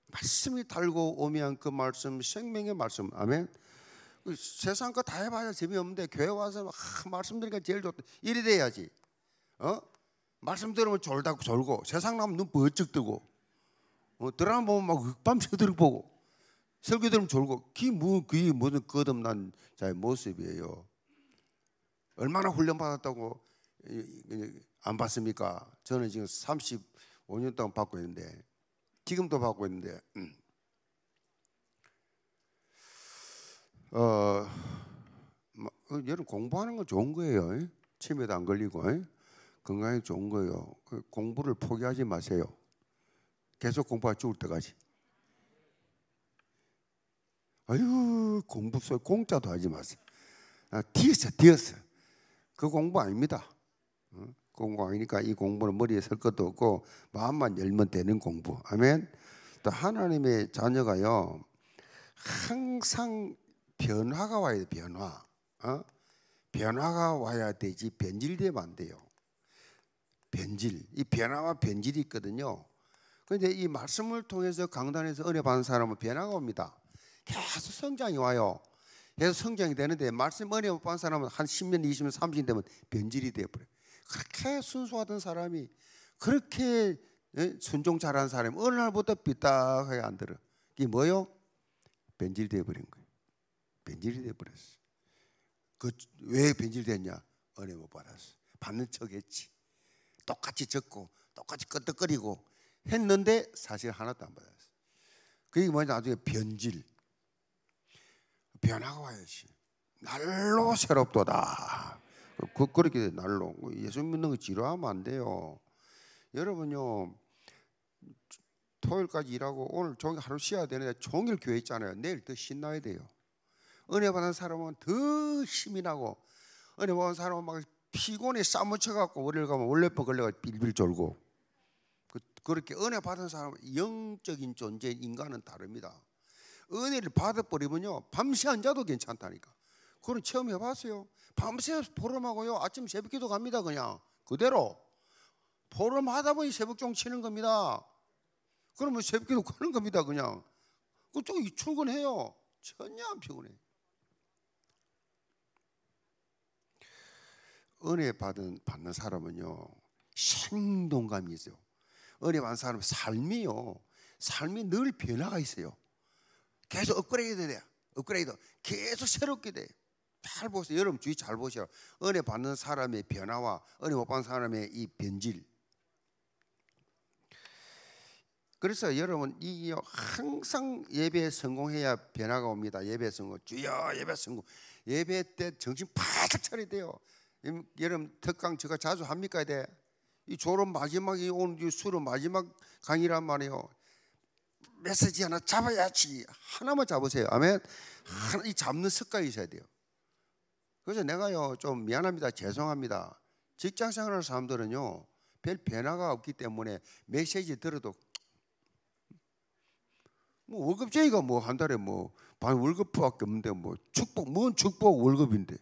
말씀이 달고 오면 그 말씀, 생명의 말씀. 아멘. 그 세상 거 다 해봐야 재미없는데 교회 와서 아, 말씀 들으니까 제일 좋다. 이래 돼야지. 어? 말씀 들으면 졸다 고 졸고 세상 나면 눈 번쩍 뜨고 뭐 드라마 보면 막밤 새도록 보고 설교 들면 졸고 그게, 뭐, 무슨 거듭난 자의 모습이에요. 얼마나 훈련받았다고 안 받습니까? 저는 지금 35년 동안 받고 있는데 지금도 받고 있는데 음. 어, 뭐, 어 여러분 공부하는 건 좋은 거예요. 치매도 안 걸리고 어? 건강에 좋은 거예요. 그 공부를 포기하지 마세요. 계속 공부할 죽을 때까지. 아유 공부 소리 공짜도 하지 마세요. 뒤에서 아, 뒤에서 그 공부 아닙니다. 어? 공부 아니니까 이 공부는 머리에 설 것도 없고 마음만 열면 되는 공부. 아멘. 또 하나님의 자녀가요 항상 변화가 와야 돼 변화. 어? 변화가 와야 되지 변질되면 안 돼요. 변질 이 변화와 변질이 있거든요. 그런데 이 말씀을 통해서 강단에서 은혜 받은 사람은 변화가 옵니다. 계속 성장이 와요. 계속 성장이 되는데 말씀 은혜 못 받은 사람은 한 10년, 20년, 30년 되면 변질이 되어버려요. 그렇게 순수하던 사람이 그렇게 예, 순종 잘한 사람이 어느 날부터 삐딱하게 안 들어. 이게 뭐요? 변질이 되어버린 거예요. 변질이 되어버렸어. 그왜 변질됐냐? 은혜 못 받았어. 받는 척 했지. 똑같이 적고 똑같이 끄떡거리고 했는데 사실 하나도 안 받았어요. 그게 뭐냐 나중에 변질. 변화가 와야지. 날로 새롭도다. 그, 그렇게 날로. 예수 믿는 거 지루하면 안 돼요. 여러분요. 토요일까지 일하고 오늘 종일 하루 쉬어야 되는데 종일 교회 있잖아요. 내일 더 신나야 돼요. 은혜 받은 사람은 더 힘이 나고 은혜 받은 사람은 막 피곤에 싸무쳐 갖고 월요일 가면 월요일 걸려가 빌빌 졸고 그렇게 은혜 받은 사람 영적인 존재 인간은 다릅니다. 은혜를 받아버리면요 밤새 안 자도 괜찮다니까. 그런 체험 해봤어요. 밤새 보름하고요 아침 새벽기도 갑니다 그냥 그대로 보름 하다 보니 새벽종 치는 겁니다. 그러면 새벽기도 가는 겁니다 그냥. 그쪽 출근해요. 전혀 안 피곤해. 은혜 받은 받는 사람은요 생동감이 있어요. 은혜 받은 사람 삶이요. 삶이 늘 변화가 있어요. 계속 업그레이드 돼요. 업그레이드. 계속 새롭게 돼잘 보세요. 여러분 주의 잘 보세요. 은혜 받는 사람의 변화와 은혜 못 받는 사람의 이 변질. 그래서 여러분 이 항상 예배에 성공해야 변화가 옵니다. 예배 성공. 주여 예배 성공. 예배 때 정신 바짝 차려야 돼요. 음, 여러분 특강 제가 자주 합니까? 돼. 이 졸업 마지막이 오늘 수능 마지막 강의란 말이에요. 메시지 하나 잡아야지 하나만 잡으세요. 아멘. 하나, 이 잡는 습관이 있어야 돼요. 그래서 내가요 좀 미안합니다. 죄송합니다. 직장 생활하는 사람들은요 별 변화가 없기 때문에 메시지 들어도 뭐 월급쟁이가 뭐 한 달에 뭐 반 월급밖에 없는데 뭐 축복 뭔 축복 월급인데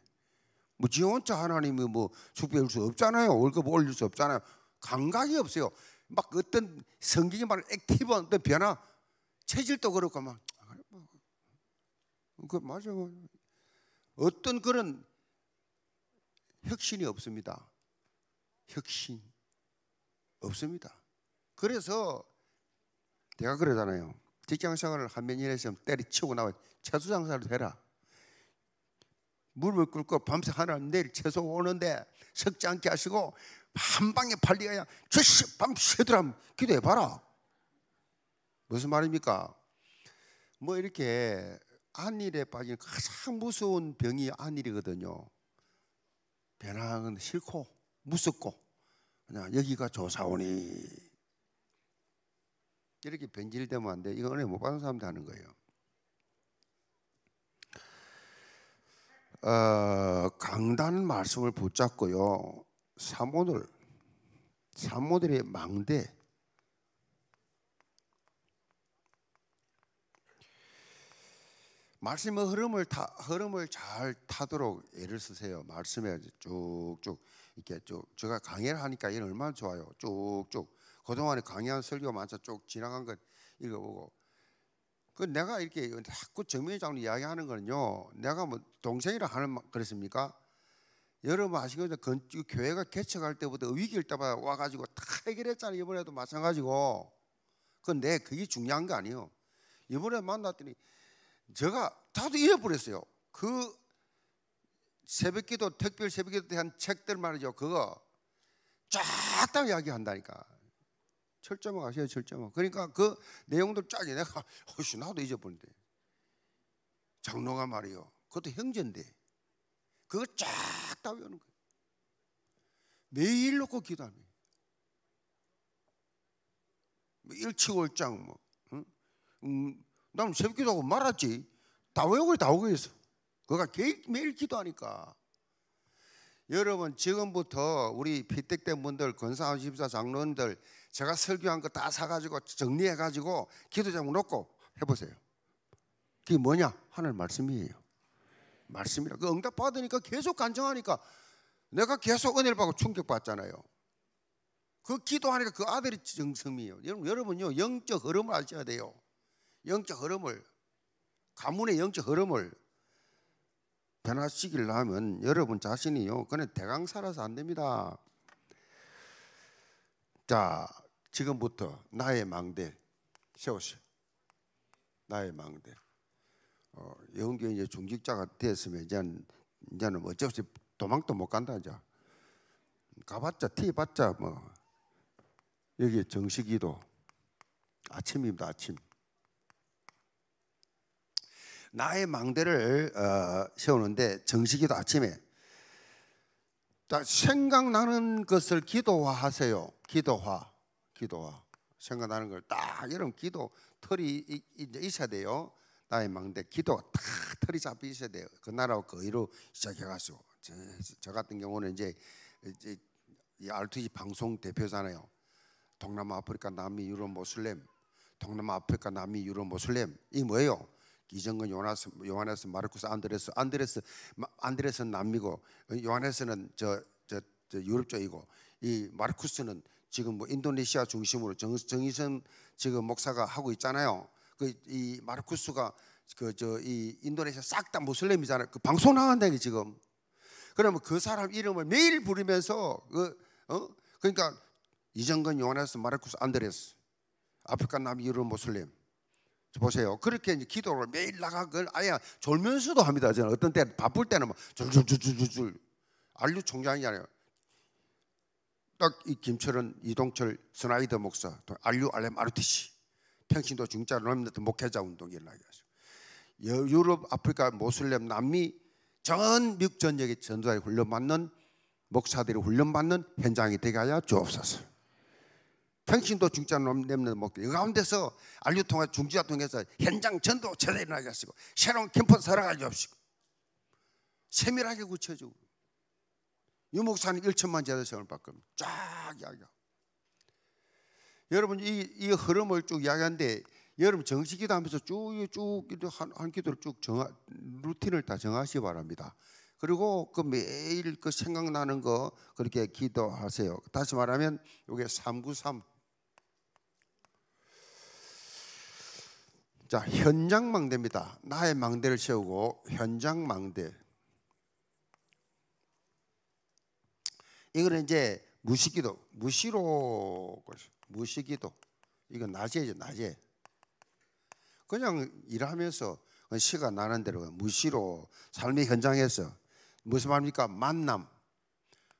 뭐 지원자 하나님이 뭐축복할수 없잖아요. 월급 올릴 수 없잖아요. 감각이 없어요. 막 어떤 성경이 말하는 액티브한 어떤 변화, 체질도 그렇고 막. 아, 뭐. 그 맞아. 어떤 그런 혁신이 없습니다. 혁신 없습니다. 그래서 내가 그러잖아요. 직장 생활을 하면 이래서 때리치고 나와 채수 장사를 해라. 물릎을 꿇고 밤새 하나님 내일 채소 오는데 석지 않게 하시고 한 방에 팔리어야 주시 밤 쉬더라 기도해 봐라. 무슨 말입니까? 뭐 이렇게 안일에 빠진 가장 무서운 병이 안일이거든요. 배낭은 싫고 무섭고 그냥 여기가 조사원이 이렇게 변질되면 안 돼. 이거 은혜 못 받은 사람도 하는 거예요. 어, 강단 말씀을 붙잡고요. 사모들, 사모들의 망대. 말씀의 흐름을 타, 흐름을 잘 타도록 애를 쓰세요. 말씀에 쭉쭉 이렇게 쭉 제가 강의를 하니까 이 얼마나 좋아요. 쭉쭉 그동안에 강의한 설교 많죠. 쭉 지나간 것 읽어보고 그 내가 이렇게 자꾸 정민이 장로 이야기하는 거는요. 내가 뭐 동생이라 하는 그랬습니까? 여러분 아시겠지만 교회가 개척할 때부터 위기를때마 와가지고 다 해결했잖아요. 이번에도 마찬가지고. 그런데 그게 중요한 거 아니에요. 이번에 만났더니 제가 다도 잃어버렸어요. 그 새벽기도 특별 새벽기도 대한 책들 말이죠. 그거 쫙다 이야기한다니까. 철저하게 가셔야 철저하 그러니까 그 내용들 짜게 내가 어씨 나도 잊어버린데. 장로가 말이요. 그것도 형제인데. 그거 쫙 다 외우는 거예요. 매일 놓고 기도하면뭐 일치월장 뭐. 응? 음, 나는 새벽 기도하고 말았지. 다 외우고 다 오겠어. 고 그가 매일 기도하니까. 여러분 지금부터 우리 피택된 분들 권사한 십사 장로님들 제가 설교한 거 다 사가지고 정리해가지고 기도 제목 놓고 해보세요. 그게 뭐냐? 하늘 말씀이에요. 말씀이라. 그 응답 받으니까 계속 간증하니까 내가 계속 은혜를 받고 충격받잖아요. 그 기도하니까 그 아들이 정성이에요. 여러분, 여러분요, 영적 흐름을 아셔야 돼요. 영적 흐름을. 가문의 영적 흐름을 변화시키려면 여러분 자신이요. 그는 대강 살아서 안 됩니다. 자, 지금부터 나의 망대 세우세요. 나의 망대. 어, 영교 이제 중직자가 됐으면 이제 이제는 어쩔 수 없이 도망도 못 간다 이제. 가봤자 티봤자뭐 여기 정식이도 아침입니다 아침. 나의 망대를 어, 세우는데 정식이도 아침에 자, 생각나는 것을 기도화하세요. 기도화, 기도화. 생각나는 걸 딱 이런 기도 털이 있어야 돼요. 나의 망대 기도가 딱 털이 잡혀 있어야 돼요. 그 나라와 그 의로 시작해가지고 저, 저 같은 경우는 이제, 이제 이 RTG 방송 대표잖아요. 동남아 아프리카 남미 유럽 모슬렘 동남아 아프리카 남미 유럽 모슬렘 이 뭐예요? 이정근 요나스 요한에서 마르쿠스 안드레스 안드레스 안드레스는 남미고 어, 요한에서는 저, 저, 저 유럽 쪽이고 이 마르쿠스는 지금 뭐 인도네시아 중심으로 정, 정의선 지금 목사가 하고 있잖아요. 그 이 마르쿠스가 그 저 이 인도네시아 싹 다 무슬림이잖아요. 그 방송 나간다니 지금. 그러면 그 사람 이름을 매일 부르면서 그 어? 그러니까 이정근 요한에서 마르쿠스 안드레스 아프리카 남 유럽 무슬림 보세요. 그렇게 이제 기도를 매일 나가 그걸 아예 졸면서도 합니다. 저는 어떤 때 바쁠 때는 막 뭐 줄줄줄줄줄 알류 총장이 아니에요. 딱이 김철은, 이동철, 스나이더 목사, 알류 알렘 아르티시, 평신도 중자 럼넌트 목회자 운동이 일어나겠어요. 유럽, 아프리카, 모슬렘, 남미 전 미국 전역에 전도자에 훈련받는 목사들이 훈련받는 현장이 되게 하여 주옵소서. 평신도 중자 넘는 목표 이 가운데서 알류 통해 중지자 통해서 현장 전도 제대로 일어나게 하시고 새로운 캠퍼 살아가게 하시고 세밀하게 구체적으로 유목사는 1천만 제자생을 바꾸면 쫙 이야기하고 여러분 이, 이 흐름을 쭉 이야기하는데 여러분 정식기도 하면서 쭉쭉 한, 한 기도를 쭉 정하, 루틴을 다 정하시기 바랍니다. 그리고 그 매일 그 생각나는 거 그렇게 기도하세요. 다시 말하면 이게 393 자, 현장 망대입니다. 나의 망대를 세우고 현장 망대. 이거는 이제 무시기도, 무시로 무시기도. 이건 낮에죠, 낮에. 그냥 일하면서 시간 나는 대로 무시로 삶의 현장에서 무슨 말입니까? 만남.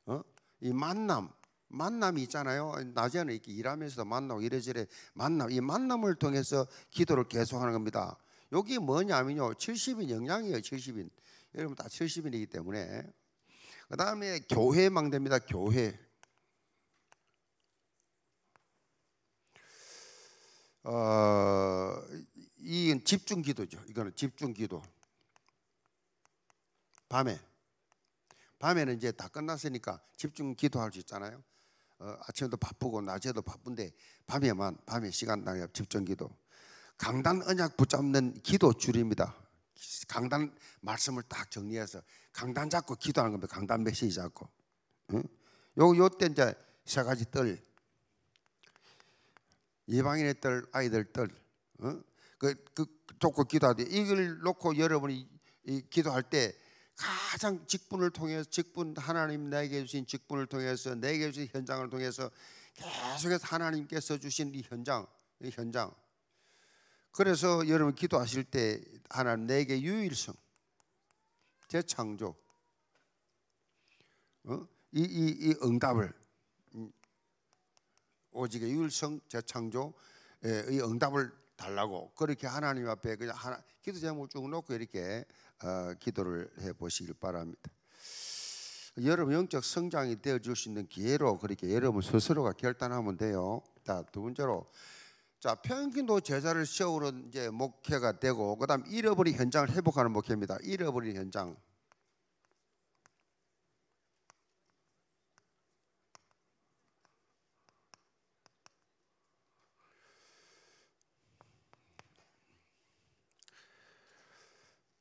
어? 이 만남. 만남이 있잖아요. 낮에는 이렇게 일하면서도 만나고 이래저래 만남, 이 만남을 통해서 기도를 계속하는 겁니다. 여기 뭐냐면요. 70인 영향이에요 70인. 여러분 다 70인이기 때문에. 그 다음에 교회망됩니다 교회. 어, 이 집중 기도죠. 이거는 집중 기도. 밤에. 밤에는 이제 다 끝났으니까 집중 기도할 수 있잖아요. 어, 아침에도 바쁘고 낮에도 바쁜데 밤에만 밤에 시간 나야 집중기도 강단 언약 붙잡는 기도 줄입니다. 강단 말씀을 딱 정리해서 강단 잡고 기도하는 겁니다. 강단 메시지 잡고. 응? 요 요때 이제 세 가지 뜰 이방인의 뜰 아이들 뜰 응? 그, 그 좋고 기도하되 이걸 놓고 여러분이 기도할 때 가장 직분을 통해서 직분 하나님 내게 주신 직분을 통해서 내게 주신 현장을 통해서 계속해서 하나님께서 주신 이 현장, 이 현장. 그래서 여러분 기도하실 때 하나님 내게 유일성, 재창조, 어? 이, 이, 이 응답을 음, 오직의 유일성, 재창조, 예, 이 응답을 달라고 그렇게 하나님 앞에 그냥 하나 기도 제목을 쭉 놓고 이렇게 아, 기도를 해 보시길 바랍니다. 여러분 영적 성장이 되어 줄수 있는 기회로 그렇게 여러분 스스로가 결단하면 돼요. 자, 두 번째로 자, 평균도 제자를 세우는 이제 목회가 되고 그다음 잃어버린 현장을 회복하는 목회입니다. 잃어버린 현장.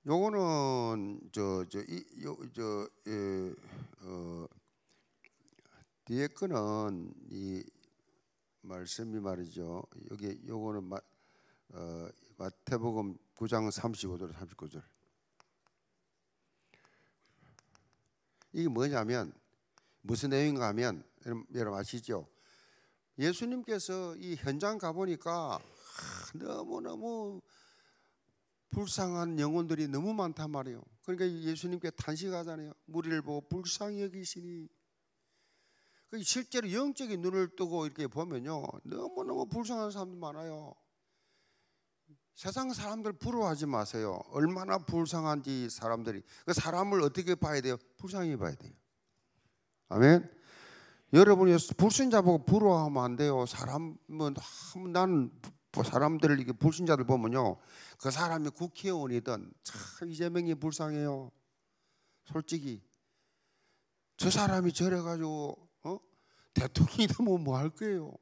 요거는 저 저 이 요저 예, 어, 뒤에 거는 이 말씀이 말이죠. 여기 요거는 마, 어, 마태복음 9장 35절 39절. 이게 뭐냐면 무슨 내용인가 하면 여러분 아시죠? 예수님께서 이 현장 가보니까 너무너무 불쌍한 영혼들이 너무 많단 말이에요. 그러니까 예수님께 탄식하잖아요. 무리를 보고 불쌍히 여기시니. 그 실제로 영적인 눈을 뜨고 이렇게 보면요. 너무너무 불쌍한 사람들 많아요. 세상 사람들 부러워하지 마세요. 얼마나 불쌍한지 사람들이. 그 사람을 어떻게 봐야 돼요? 불쌍히 봐야 돼요. 아멘. 여러분이 불신자 보고 부러워하면 안 돼요. 사람은 나는 사람들을 이게 불신자들 보면요. 그 사람이 국회의원이든 참 이재명이 불쌍해요. 솔직히 저 사람이 저래 가지고 어? 대통령이 되면 뭐할 거예요.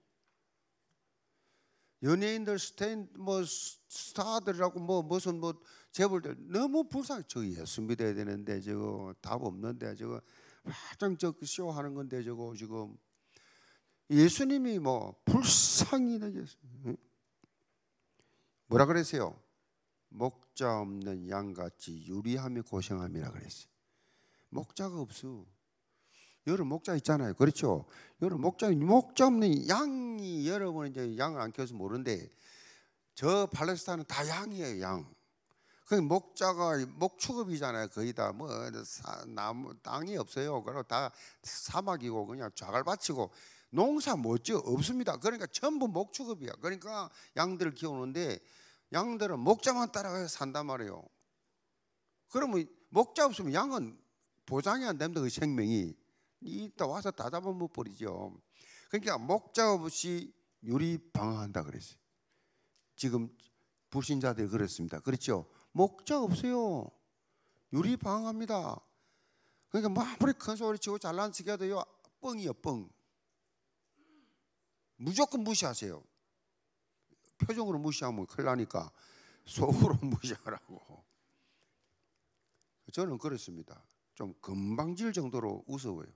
연예인들 스탠 뭐 스타들하고 뭐 무슨 뭐 재벌들 너무 불쌍해. 저 예수 믿어야 되는데 저거 답 없는데 저거 화장 저 쇼하는 건데 저거 지금 예수님이 뭐불쌍이 되겠어요. 뭐라 그랬어요? 목자 없는 양같이 유리함이 고생함이라 그랬어요. 목자가 없어. 여러분 목자 있잖아요. 그렇죠? 여러분 목자 목자 없는 양이 여러분 이제 양을 안 키워서 모르는데 저팔레스타인다 양이에요, 양. 그 목자가 목축업이잖아요. 거의 다뭐 나무 땅이 없어요. 그리고 다 사막이고 그냥 좌갈밭이고 농사 못 지어 없습니다. 그러니까 전부 목축업이야. 그러니까 양들을 키우는데 양들은 목자만 따라가서 산단 말이에요. 그러면 목자 없으면 양은 보장이 안 됩니다. 그 생명이 이따 와서 다 잡아먹 버리죠. 그러니까 목자 없이 유리 방황한다 그랬어요. 지금 불신자들이 그랬습니다. 그렇죠? 목자 없어요. 유리 방황합니다. 그러니까 뭐 아무리 큰 소리 치고 잘난 척 해도요 뻥이요 뻥. 무조건 무시하세요. 표정으로 무시하면 큰일 나니까 속으로 무시하라고. 저는 그렇습니다. 좀 금방질 정도로 우스워요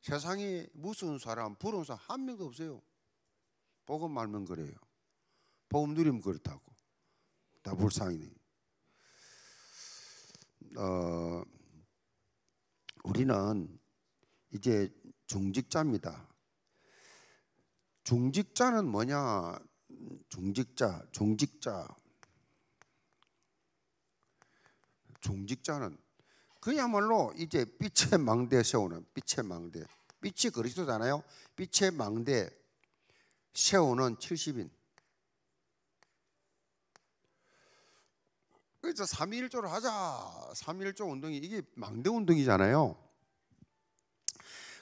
세상에 무서운 사람, 부러운 사람 한 명도 없어요. 복음 말면 그래요. 복음 누리면 그렇다고. 다 불쌍이네. 어, 우리는 이제 중직자입니다. 중직자는 뭐냐? 중직자, 중직자. 중직자는 그야말로 이제 빛의 망대 세우는 빛의 망대. 빛이 그리스도잖아요. 빛의 망대 세우는 70인. 그래서 3.1조를 하자. 3.1조 운동이 이게 망대 운동이잖아요.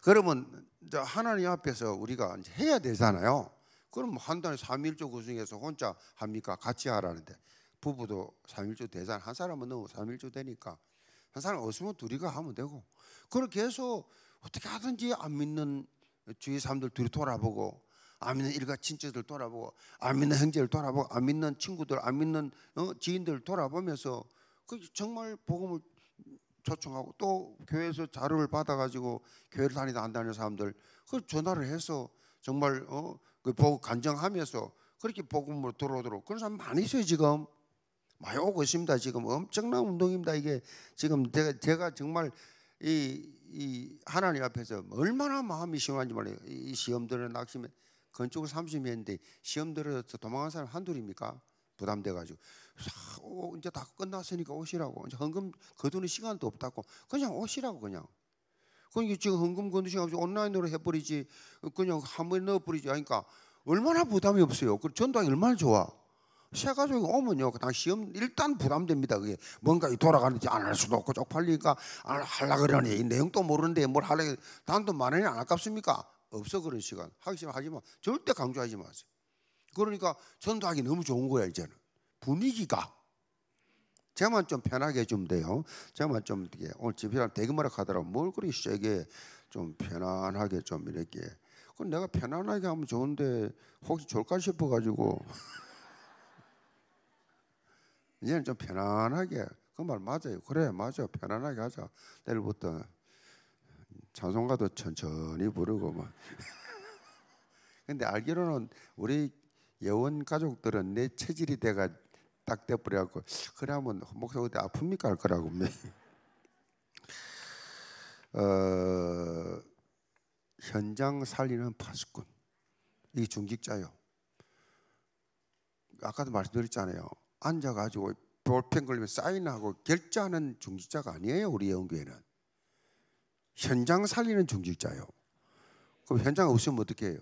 그러면 이제 하나님 앞에서 우리가 이제 해야 되잖아요. 그럼 뭐 한 달에 3일조 그 중에서 혼자 합니까? 같이 하라는데 부부도 3일조 되잖아. 한 사람은 너무 3일조 되니까 한 사람 없으면 둘이가 하면 되고 그렇게 해 어떻게 하든지 안 믿는 주위 사람들 둘이 돌아보고 안 믿는 일가 친척들 돌아보고 안 믿는 형제를 돌아보고 안 믿는 친구들 안 믿는 어? 지인들 돌아보면서 그 정말 복음을 초청하고 또 교회에서 자료를 받아가지고 교회를 다니다 안 다니는 사람들 그 전화를 해서 정말 어, 그 보고 간증하면서 그렇게 복음으로 들어오도록 그런 사람 많이 있어요 지금 많이 오고 있습니다 지금 엄청난 운동입니다 이게 지금 제가, 제가 정말 이, 이 하나님 앞에서 얼마나 마음이 심한지 말이에요 이 시험들은 낙심에 건축을 30년 인데 시험 들어서 도망간 사람 한둘입니까 부담돼가지고 오, 어, 어, 이제 다 끝났으니까 오시라고. 이제 헌금 거두는 시간도 없다고. 그냥 오시라고 그냥. 그러니까 지금 헌금 거두시고 온라인으로 해버리지. 그냥 한 번에 넣어버리지. 하니까 그러니까 얼마나 부담이 없어요. 그 전당이 도 얼마나 좋아. 새 가족이 오면요, 그당 시험 일단 부담됩니다. 그게 뭔가 돌아가는지 안 할 수도 없고 쪽팔리니까 안 할라 그러니 내용도 모르는데 뭘 할래 단도 많으니 안 아깝습니까? 없어 그런 시간 하기 싫어 하지만 절대 강조하지 마세요. 그러니까 전도하기 너무 좋은 거야 이제는. 분위기가 제만 좀 편하게 해 돼요. 제만 좀이게 오늘 집이랑 되게 뭐라 하더라고. 뭘 그리 세게 좀 편안하게 좀 이렇게. 그럼 내가 편안하게 하면 좋은데 혹시 졸까 싶어가지고 이제는 좀 편안하게 그 말 맞아요. 그래 맞아 편안하게 하자. 내일부터 찬송가도 천천히 부르고 막. 근데 알기로는 우리 예원 가족들은 내 체질이 돼가 딱 떼버려갖고 그러면 목사 어디 아픕니까 할 거라고 어, 현장 살리는 파수꾼 이 중직자요 아까도 말씀드렸잖아요 앉아가지고 볼펜 걸리면 사인하고 결제하는 중직자가 아니에요 우리 예원교회는 현장 살리는 중직자요 그럼 현장 없으면 어떻게 해요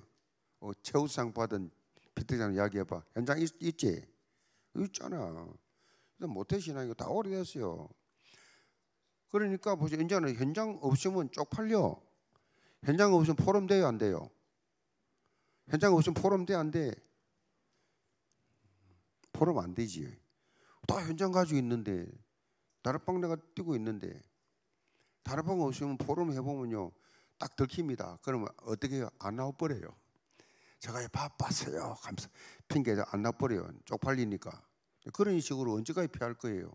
어, 최우상 받은 피트장 이야기해봐 현장 있, 있지 있잖아. 일단 모태 신앙이고 다 오래됐어요. 그러니까 보세요. 이제는 현장 없으면 쪽팔려. 현장 없으면 포럼 돼요, 안 돼요? 현장 없으면 포럼 돼, 안 돼? 포럼 안 되지. 다 현장 가지고 있는데, 다락방 내가 뛰고 있는데, 다락방 없으면 포럼 해보면요, 딱 들킵니다. 그러면 어떻게 해요? 안 나와버려요. 제가 예, 바빴어요. 감사. 핑계도 안 나와버려요. 쪽팔리니까. 그런 식으로 언제까지 피할 거예요?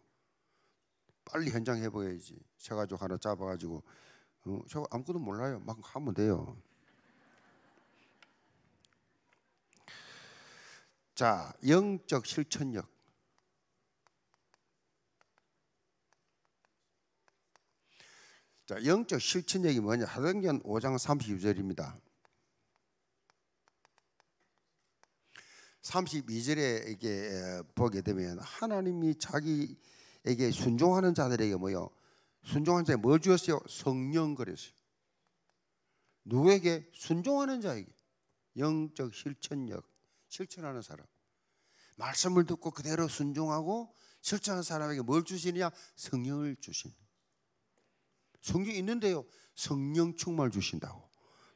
빨리 현장 해봐야지. 새 가족 하나 잡아가지고 어, 아무것도 몰라요. 막 하면 돼요. 자, 영적 실천력. 자, 영적 실천력이 뭐냐? 사도전 5장 32절입니다. 32절에 이게 보게 되면 하나님이 자기에게 순종하는 자들에게 뭐요? 순종하 자에 뭐 주었어요? 성령 그랬어요. 누구에게 순종하는 자에게 영적 실천력 실천하는 사람 말씀을 듣고 그대로 순종하고 실천하는 사람에게 뭘 주시느냐 성령을 주신 성경 있는데요 성령 충만 주신다고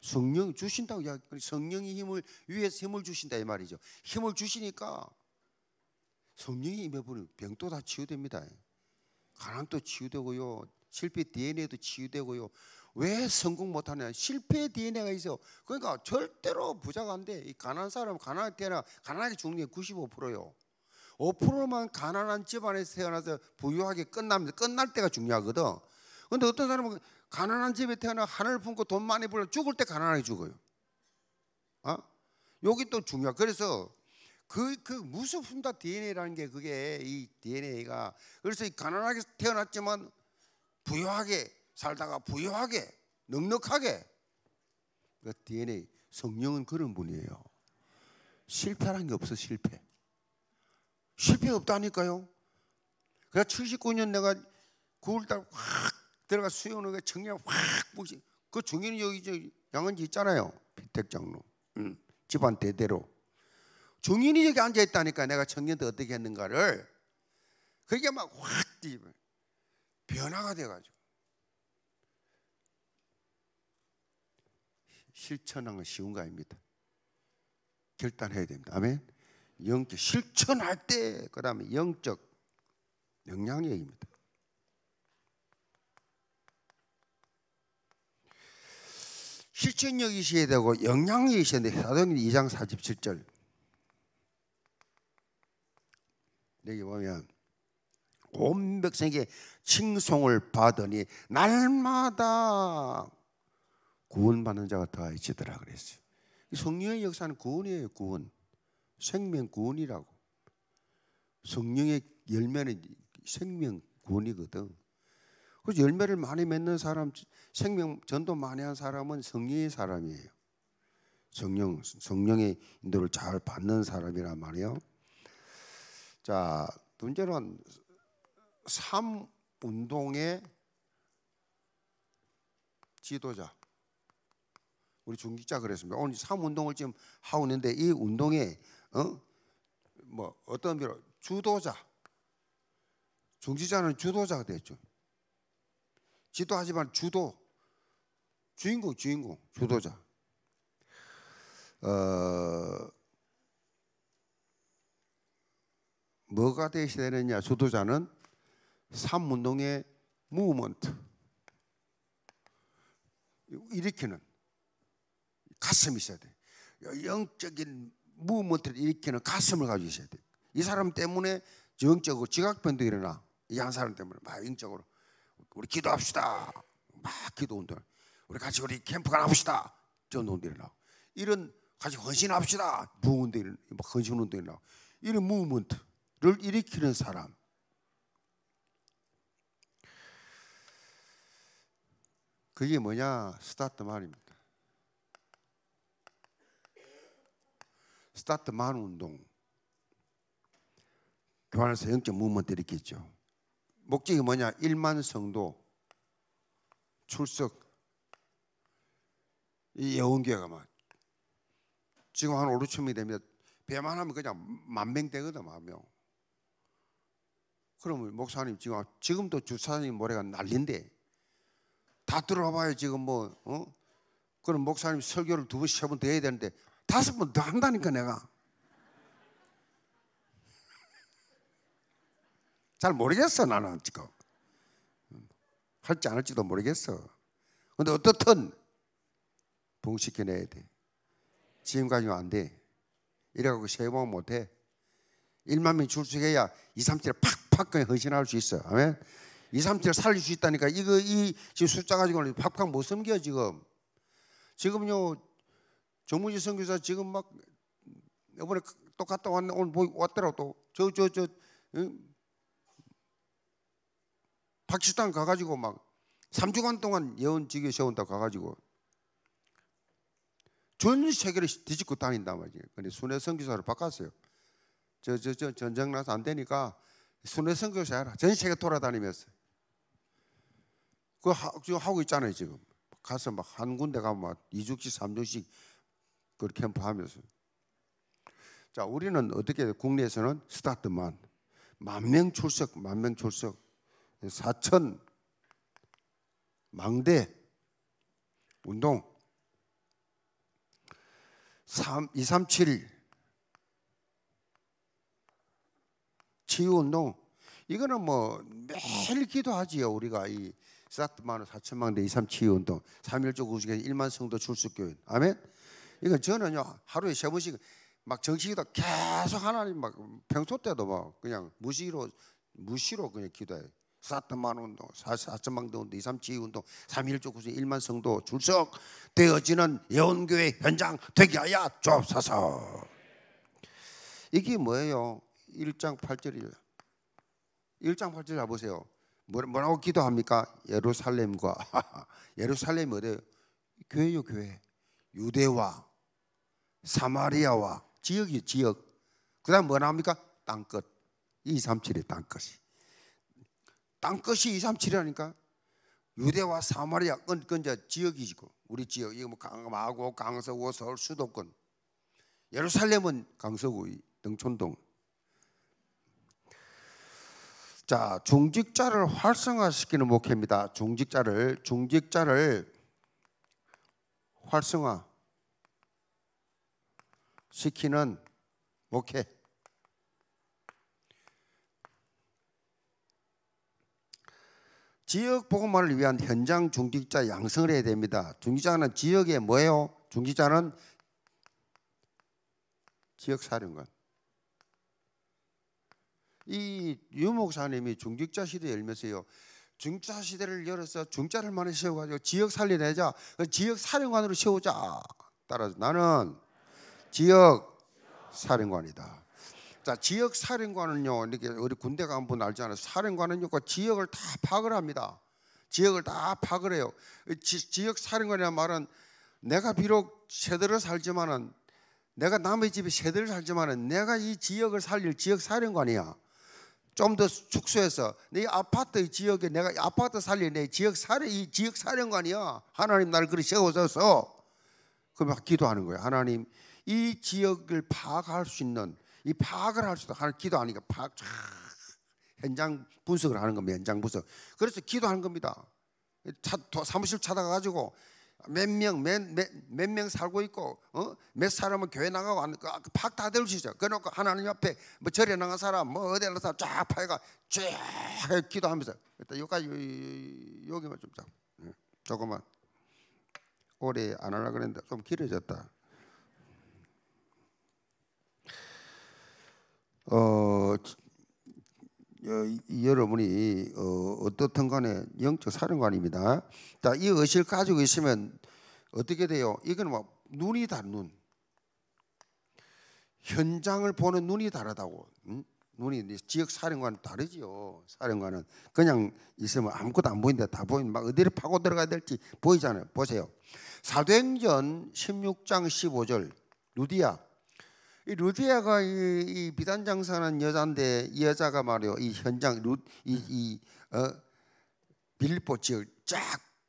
성령 주신다고 야성령의 힘을 위에서 힘을 주신다 이 말이죠. 힘을 주시니까 성령이 임해보니 병도 다 치유됩니다. 가난도 치유되고요. 실패 DNA도 치유되고요. 왜 성공 못하냐? 실패 DNA가 있어. 그러니까 절대로 부자가 안 돼. 이 가난한 사람 가난할 때나 가난하게 죽는 게 95%요. 5%만 가난한 집안에서 태어나서 부유하게 끝납니다. 끝날 때가 중요하거든. 근데 어떤 사람은 가난한 집에 태어나 하늘 품고 돈 많이 벌려 죽을 때 가난하게 죽어요. 어? 여기 또 중요해. 그래서 그, 그 무슨 훈다 DNA라는 게 그게 이 DNA가 그래서 가난하게 태어났지만 부유하게 살다가 부유하게 넉넉하게 그 DNA 성령은 그런 분이에요. 실패라는 게 없어 실패. 실패 없다니까요. 그래서 79년 내가 9월달 확 들어가 수영하는 청량 확 보시. 그 중에는 여기 저 양은지 있잖아요. 백택장로 음, 집안 대대로. 중인이 여기 앉아 있다니까 내가 청년 때 어떻게 했는가를 그게 그러니까 막확 변화가 돼가지고 실천한 하건 쉬운 거 아닙니다. 결단해야 됩니다. 아멘. 영적 실천할 때 그다음에 영적 영향력입니다. 실천력이 있어야 되고 영향이 있어야 돼. 사도행전 2장 47절. 여기 보면 온 백성에게 칭송을 받으니 날마다 구원받는 자가 더해지더라 그랬어요. 성령의 역사는 구원이에요, 구원. 생명 구원이라고. 성령의 열매는 생명 구원이거든. 그래서 열매를 많이 맺는 사람, 생명 전도 많이 한 사람은 성리의 사람이에요. 성령, 성령의 인도를 잘 받는 사람이란 말이에요. 자, 문제는 삶 운동의 지도자. 우리 중기자 그랬습니다. 오늘 삶 운동을 지금 하고 있는데 이운동의 어? 뭐 어떤 비로 주도자. 중지자는 주도자가 됐죠. 지도하지만 주도 주인공 주인공 주도자. 어 뭐가 되셔야 되느냐? 주도자는 삼운동의 무먼트 일으키는 가슴이 있어야 돼. 영적인 무먼트를 일으키는 가슴을 가지고 있어야 돼. 이 사람 때문에 영적으로 지각변도 일어나. 이 한 사람 때문에 막 영적으로 우리 기도합시다. 막 기도 운동. 우리 같이 우리 캠프가 나봅시다. 전 운동이 나고 이런 같이 헌신합시다. 무운동이 막 뭐 헌신 운동이 나 이런 무브먼트를 일으키는 사람. 그게 뭐냐? 스타트 말입니다. 스타트 만 운동. 교환에서 영적 무브먼트 일으켰죠. 목적이 뭐냐? 1만 성도 출석 이 예원교회가 막 지금 한 5, 6천명이 되면 배만 하면 그냥 만명 되거든 만명 그러면 목사님 지금 지금도 주사님 모래가 난린데 다 들어봐요 지금 뭐 어? 그럼 목사님 설교를 두번세 번 더 해야 되는데 다섯 번 더 한다니까 내가 잘 모르겠어 나는 지금 할지 안 할지도 모르겠어. 근데 어떻든 부흥시켜내야 돼. 지금까지는 안 돼. 이래갖고 세 번 못해. 1만 명 출석해야 2, 3티를 팍팍 헌신할 수 있어. 아멘? 2, 3티를 살릴 수 있다니까. 이거, 이, 지금 숫자 가지고 팍팍 못섬겨 지금. 지금요, 정무지 선교사 지금 막, 이번에 또 갔다 왔네. 오늘 뭐 왔더라고 또. 저, 저, 저, 응? 박키스 가가지고 막 3주간 동안 예언 지교 세운다 가가지고 전 세계를 뒤집고 다닌단 말이에요. 근데 순회 선교사를 바꿨어요. 저, 저, 저 전쟁 나서 안 되니까 순회 선교사 해라. 전 세계 돌아다니면서. 그거 지금 하고 있잖아요, 지금. 가서 막 한 군데 가면 막 2주씩, 3주씩 그 캠프 하면서. 자, 우리는 어떻게 국내에서는 스타트만. 만명 출석, 만명 출석. 사천, 망대, 운동, 3, 2, 3, 7, 치유운동. 이거는 뭐 매일 기도하지요. 우리가 이 사트마누 사천망대 2, 3 7운동 3일조 구중에 1만 성도 출석교인. 아멘? 이건 저는요. 하루에 세 번씩 막 정식이다 계속 하나님 막 평소 때도 막 그냥 무시로 무시로 그냥 기도해요. 사트만 운동, 사천만대 운동, 이삼치 운동, 삼일조 구순 일만성도 출석 되어지는 예언교회 현장 되게 하야좁사서 이게 뭐예요? 1장 8절이에요. 1장 8절 가보세요. 뭐, 뭐라고 기도합니까? 예루살렘과 예루살렘 어디요 교회요 교회. 유대와 사마리아와 지역이 지역. 그다음 뭐 나옵니까? 땅끝. 이삼칠의 땅끝이. 땅끝이 2, 3, 7이라니까 유대와 사마리아 끈끈자 그, 그 지역이지고 우리 지역 이거 뭐 강마고 강서구 서울 수도권 예루살렘은 강서구 등촌동 자 중직자를 활성화시키는 목회입니다 중직자를 중직자를 활성화 시키는 목회 지역 복음화를 위한 현장 중직자 양성을 해야 됩니다. 중직자는 지역에 뭐예요? 중직자는 지역 사령관. 이 유목사님이 중직자 시대 열면서요. 중자 시대를 열어서 중자를 많이 세워가지고 지역 살려내자. 그 지역 사령관으로 세우자. 따라서 나는 지역 사령관이다. 자 지역 사령관은요 이렇게 우리 군대 가면 분 알지 않아요? 사령관은요 그 지역을 다 파악을 합니다. 지역을 다 파악을 해요. 지, 역 사령관이란 말은 내가 비록 세대를 살지만은 내가 남의 집에 세대를 살지만은 내가 이 지역을 살릴 지역 사령관이야. 좀 더 축소해서 내 아파트의 지역에 내가 아파트 살릴 내 지역 사령 이 지역 사령관이야. 하나님 날 그리 세워줘서 그막 기도하는 거예요. 하나님 이 지역을 파악할 수 있는 이 파악을 할 수도 하는 기도하니까 파악 촤, 현장 분석을 하는 겁니다. 현장 분석. 그래서 기도하는 겁니다. 차, 도, 사무실 찾아가지고 몇 명, 몇, 몇, 몇 명 살고 있고, 어? 몇 사람은 교회 나가고, 안, 그, 아, 그 파악 다 들으시죠. 그래놓고 하나님 앞에 뭐 절에 나간 사람, 뭐 어디 나간 사람 쫙 파이가 쫙 기도하면서. 일단 여기까지, 여기만 좀, 자, 예, 조금만. 오래 안 하려고 그랬는데 좀 길어졌다. 어, 여러분이 어, 떻든 간에 영적 사령관입니다. 자, 이의식 가지고 있으면 어떻게 돼요? 이건 막 뭐 눈이 다 눈. 현장을 보는 눈이 다르다고. 응? 눈이 네 지역 사령관 다르지요. 사령관은 그냥 있으면 아무것도 안보이는다 보인 막 어디를 파고 들어가야 될지 보이잖아요. 보세요. 사도행전 16장 15절 누디야 이 루디아가 이, 이 비단 장사는 여자인데 이 여자가 말이요 이 현장 루이 이어 빌리포 지역 쫙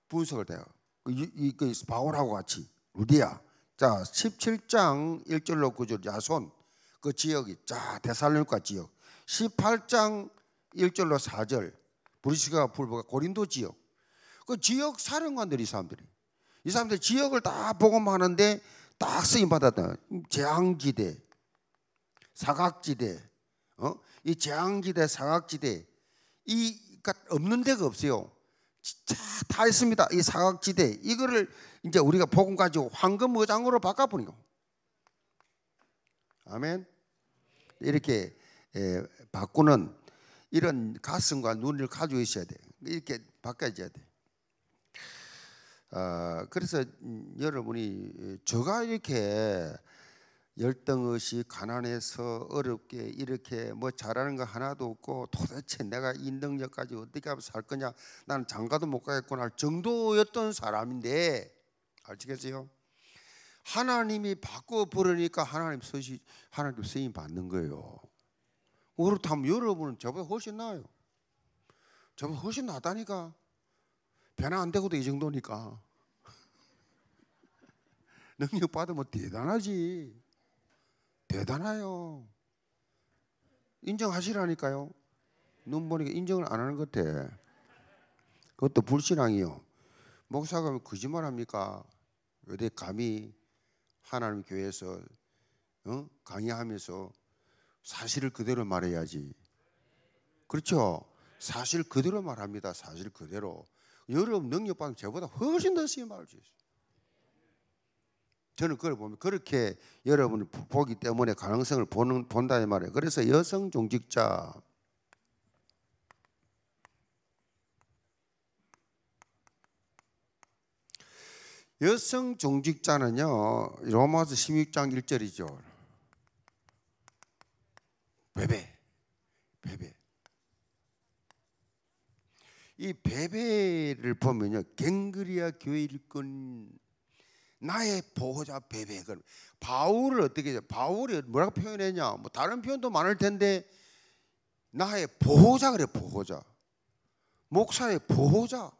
분석을 돼요. 이그 그 바울하고 같이 루디아 자 17장 1절로 9절 야손 그 지역이 자대살로니가 지역 18장 1절로 4절 브리시가 불보가 고린도 지역 그 지역 사령관들이 이 사람들이 이 사람들 지역을 다 복음하는데 딱 쓰임 받았다. 음, 재앙지대, 사각지대, 어? 이 재앙지대, 사각지대, 이그니까 없는 데가 없어요. 다 있습니다. 이 사각지대 이거를 이제 우리가 복음 가지고 황금 의장으로 바꿔버는 거. 아멘. 이렇게 에, 예, 바꾸는 이런 가슴과 눈을 가지고 있어야 돼. 이렇게 바꿔줘야 돼. 아, 그래서 음, 여러분이 저가 이렇게 열등의식, 가난해서 어렵게 이렇게 뭐 잘하는 거 하나도 없고 도대체 내가 이 능력까지 어떻게 하면 살 거냐 나는 장가도 못 가겠구나 할 정도였던 사람인데 알겠어요? 하나님이 바꿔 버리니까 하나님 서시 하나님 쓰임 받는 거예요. 그렇다면 여러분은 저보다 훨씬 나아요. 저보다 훨씬 나다니까. 변화 안 되고도 이 정도니까. 능력 받으면 대단하지. 대단해요. 인정하시라니까요. 눈 보니까 인정을 안 하는 것 같아. 그것도 불신앙이요. 목사가 거짓말 합니까? 어디 감히 하나님 교회에서 어? 강의하면서 사실을 그대로 말해야지. 그렇죠? 사실 그대로 말합니다. 사실 그대로. 여러분 능력 받으면 저보다 훨씬 더 쓰임 받을 수 있어요. 저는 그걸 보면 그렇게 여러분을 보기 때문에 가능성을 보는, 본다 이 말이에요. 그래서 여성 종직자 여성 종직자는요. 로마서 16장 1절이죠. 베베. 베베. 이 베베를 보면요. 갱그리아 교회 일꾼 나의 보호자 베베. 그 바울을 어떻게 해요? 바울이 뭐라고 표현했냐? 뭐 다른 표현도 많을 텐데 나의 보호자 그래 보호자. 목사의 보호자.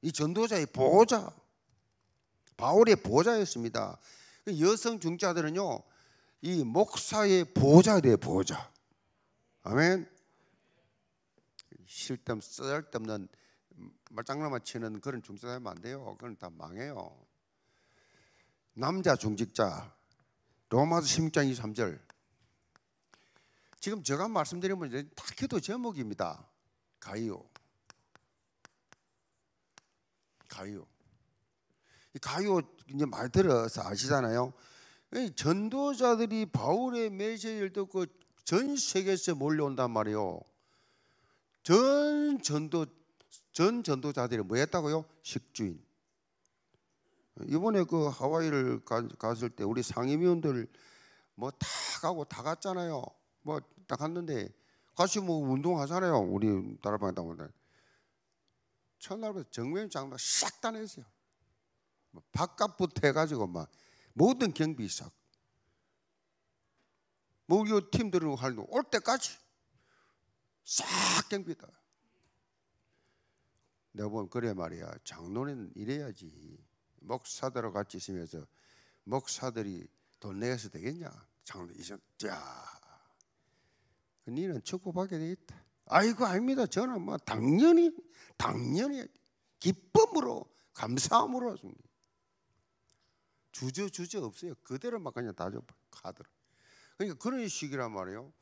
이 전도자의 보호자. 바울의 보호자였습니다. 그 여성 중자들은요. 이 목사의 보호자 돼 보호자. 아멘. 쓸데없는 음, 말장난 치는 그런 중자들면안 돼요. 그건 다 망해요. 남자 중직자 로마서 16장 23절 지금 제가 말씀드리면 이제 다 기도 제목입니다. 가요. 가요. 이 가요 이제 많이 들어서 아시잖아요. 전도자들이 바울의 메시지를 듣고 전 세계에서 몰려온단 말이요. 전 전도 전 전도자들이 뭐 했다고요? 식주인. 이번에 그 하와이를 갔을 때 우리 상임위원들 뭐 다 가고 다 갔잖아요. 뭐 다 갔는데 같이 뭐 운동하잖아요. 우리 나라방에다 오면 첫날부터 정면 장난 싹다 냈어요. 뭐 바깥부터 해가지고 막 모든 경비 싹. 뭐 우리 팀들은 할도 올 때까지 싹 경비다. 내가 보면 그래 말이야 장로는 이래야지. 목사들하고 같이 있으면서 목사들이 돈 내서 되겠냐? 장로 이전 야, 니는 축복받게 되겠다. 아이고 아닙니다. 저는 뭐 당연히 당연히 기쁨으로 감사함으로 주저 주저 없어요. 그대로 막 그냥 다줘 카드로. 그러니까 그런 식이란 말이에요.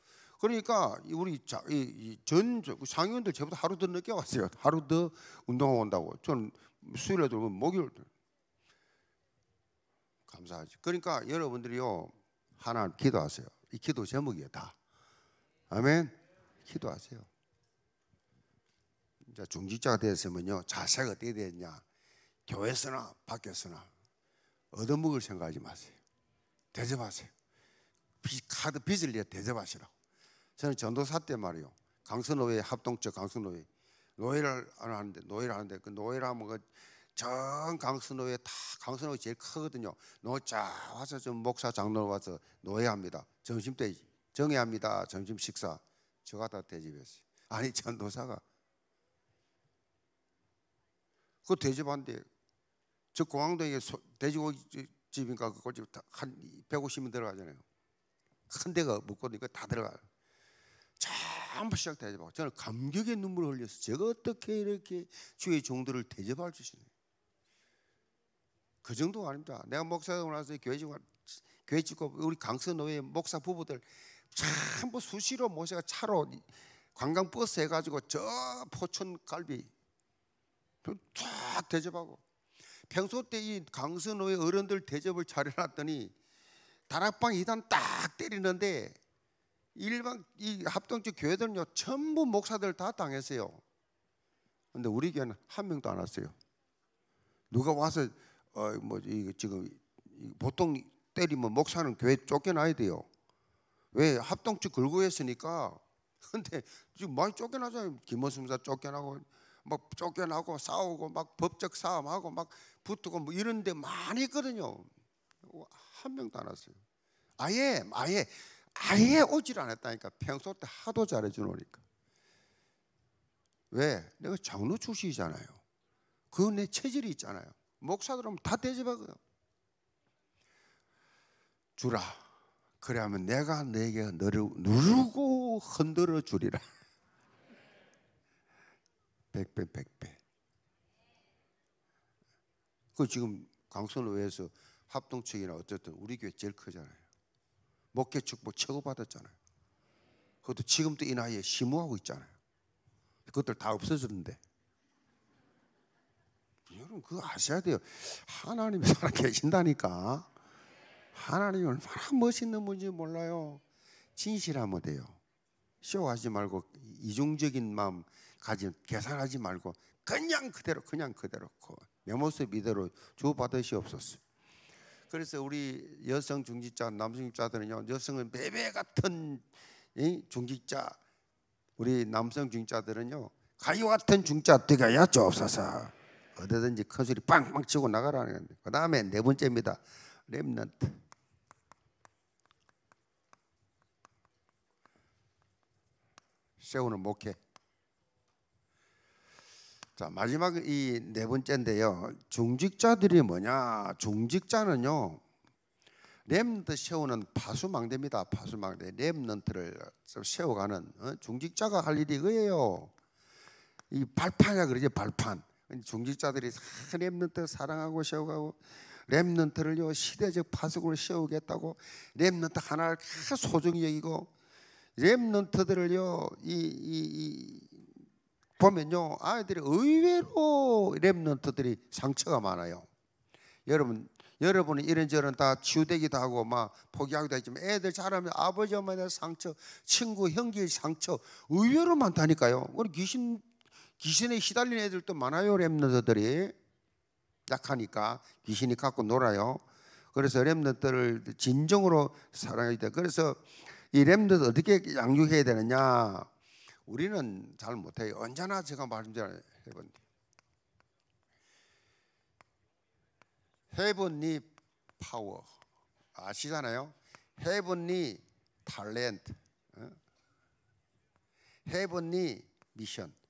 그러니까 우리 자, 이, 이전 그 상위원들 저보다 하루 더 늦게 왔어요. 하루 더 운동하고 온다고. 저는 수요일에 들어오면 목요일 감사하지. 그러니까 여러분들이요 하나 기도하세요. 이 기도 제목이에요 다. 아멘. 기도하세요. 이제 중직자가 되었으면요 자세가 어떻게 됐냐 교회에서나 밖에서나 얻어먹을 생각하지 마세요. 대접하세요. 비, 카드 빚을 내 대접하시라고. 저는 전도사 때 말이요. 강서노예 합동적 강서노예 노예를 하는데 노예를 하는데 그 노예를 하면 그전 강수노예 다 강수노가 제일 크거든요. 노자 와서 좀 목사 장로 와서 노예합니다. 점심 때정해 합니다. 점심 식사. 저가 다 대집했어요. 아니 전도사가 그 대집한데 저 공항동에 돼지고기집인가 그 꼴집 한 150명 들어가잖아요. 큰 데가 묶거든요. 다 들어가요. 전부 시작되지 마. 저는 감격의 눈물을 흘려서 제가 어떻게 이렇게 주의 종들을 대접할 수 있느냐. 그 정도가 아닙니다. 내가 목사되고 나서 교회 직원, 교회 직원 우리 강서노예 목사 부부들 참뭐 수시로 모세가 차로 관광버스 해가지고 저 포천갈비 쫙 대접하고 평소 때 이 강서노예 어른들 대접을 잘해놨더니 다락방 이단딱 때리는데 일반 이 합동적 교회들은요 전부 목사들 다 당했어요. 근데 우리 교회는 한 명도 안 왔어요. 누가 와서 어뭐 이거 지금 보통 때리면 뭐 목사는 교회 쫓겨나야 돼요. 왜 합동치 걸고 했으니까. 근데 지금 많이 쫓겨나잖아요. 김원수 사 쫓겨나고 막 쫓겨나고 싸우고 막 법적 싸움하고 막 붙고 뭐 이런데 많이 있거든요. 한 명도 안 왔어요. 아예 아예 아예 오질 않았다니까 평소 때 하도 잘해주니까 노왜 내가 장로 출신이잖아요. 그 내 체질이 있잖아요. 목사들 오면 다 대접하거든. 주라. 그래하면 내가 내게 너를 누르고 흔들어 주리라. 백배 백배. 그 지금 강선호에서 합동측이나 어쨌든 우리 교회 제일 크잖아요. 목회 축복 뭐 최고 받았잖아요. 그것도 지금도 이 나이에 심오하고 있잖아요. 그것들 다 없어졌는데. 여러분 그거 아셔야 돼요. 하나님이 살아 계신다니까. 하나님이 얼마나 멋있는 분인지 몰라요. 진실하면 돼요. 쇼하지 말고 이중적인 마음 가지 계산하지 말고 그냥 그대로 그냥 그대로 내 모습 이대로 주 받으시옵소서. 그래서 우리 여성 중직자 남성 중직자들은요 여성은 베베 같은 중직자 우리 남성 중직자들은요 가요 같은 중자 되게 야죠 없서 어디든지 큰 소리 빵빵 치고 나가라는 건데. 그 다음에 네 번째입니다. 렘넌트. 세우는 목회. 자 마지막 이 네 번째인데요. 중직자들이 뭐냐? 중직자는요. 렘넌트 세우는 파수망대입니다. 파수망대 렘넌트를 세워가는 어? 중직자가 할 일이 그예요. 이 발판이야 그러지 발판. 중직자들이 렘넌트 사랑하고 세우고 렘넌트를요 시대적 파수꾼을 세우겠다고 렘넌트 하나를 소중히 여기고 렘넌트들을요 이, 이, 이 보면요 아이들이 의외로 렘넌트들이 상처가 많아요. 여러분 여러분은 이런저런 다 치유되기도 하고 막 포기하기도 했지만 애들 자라면 아버지 엄마의 상처, 친구 형제의 상처 의외로 많다니까요. 우리 귀신 귀신에 시달린 애들도 많아요. 렘너들이 약하니까 귀신이 갖고 놀아요. 그래서 렘너들을 진정으로 사랑해야 돼. 그래서 이 렘너들 어떻게 양육해야 되느냐? 우리는 잘 못해요. 언제나 제가 말씀드려요, 해본. 헤븐리 파워 아시잖아요. 헤븐니 탤런트, 헤븐니 미션.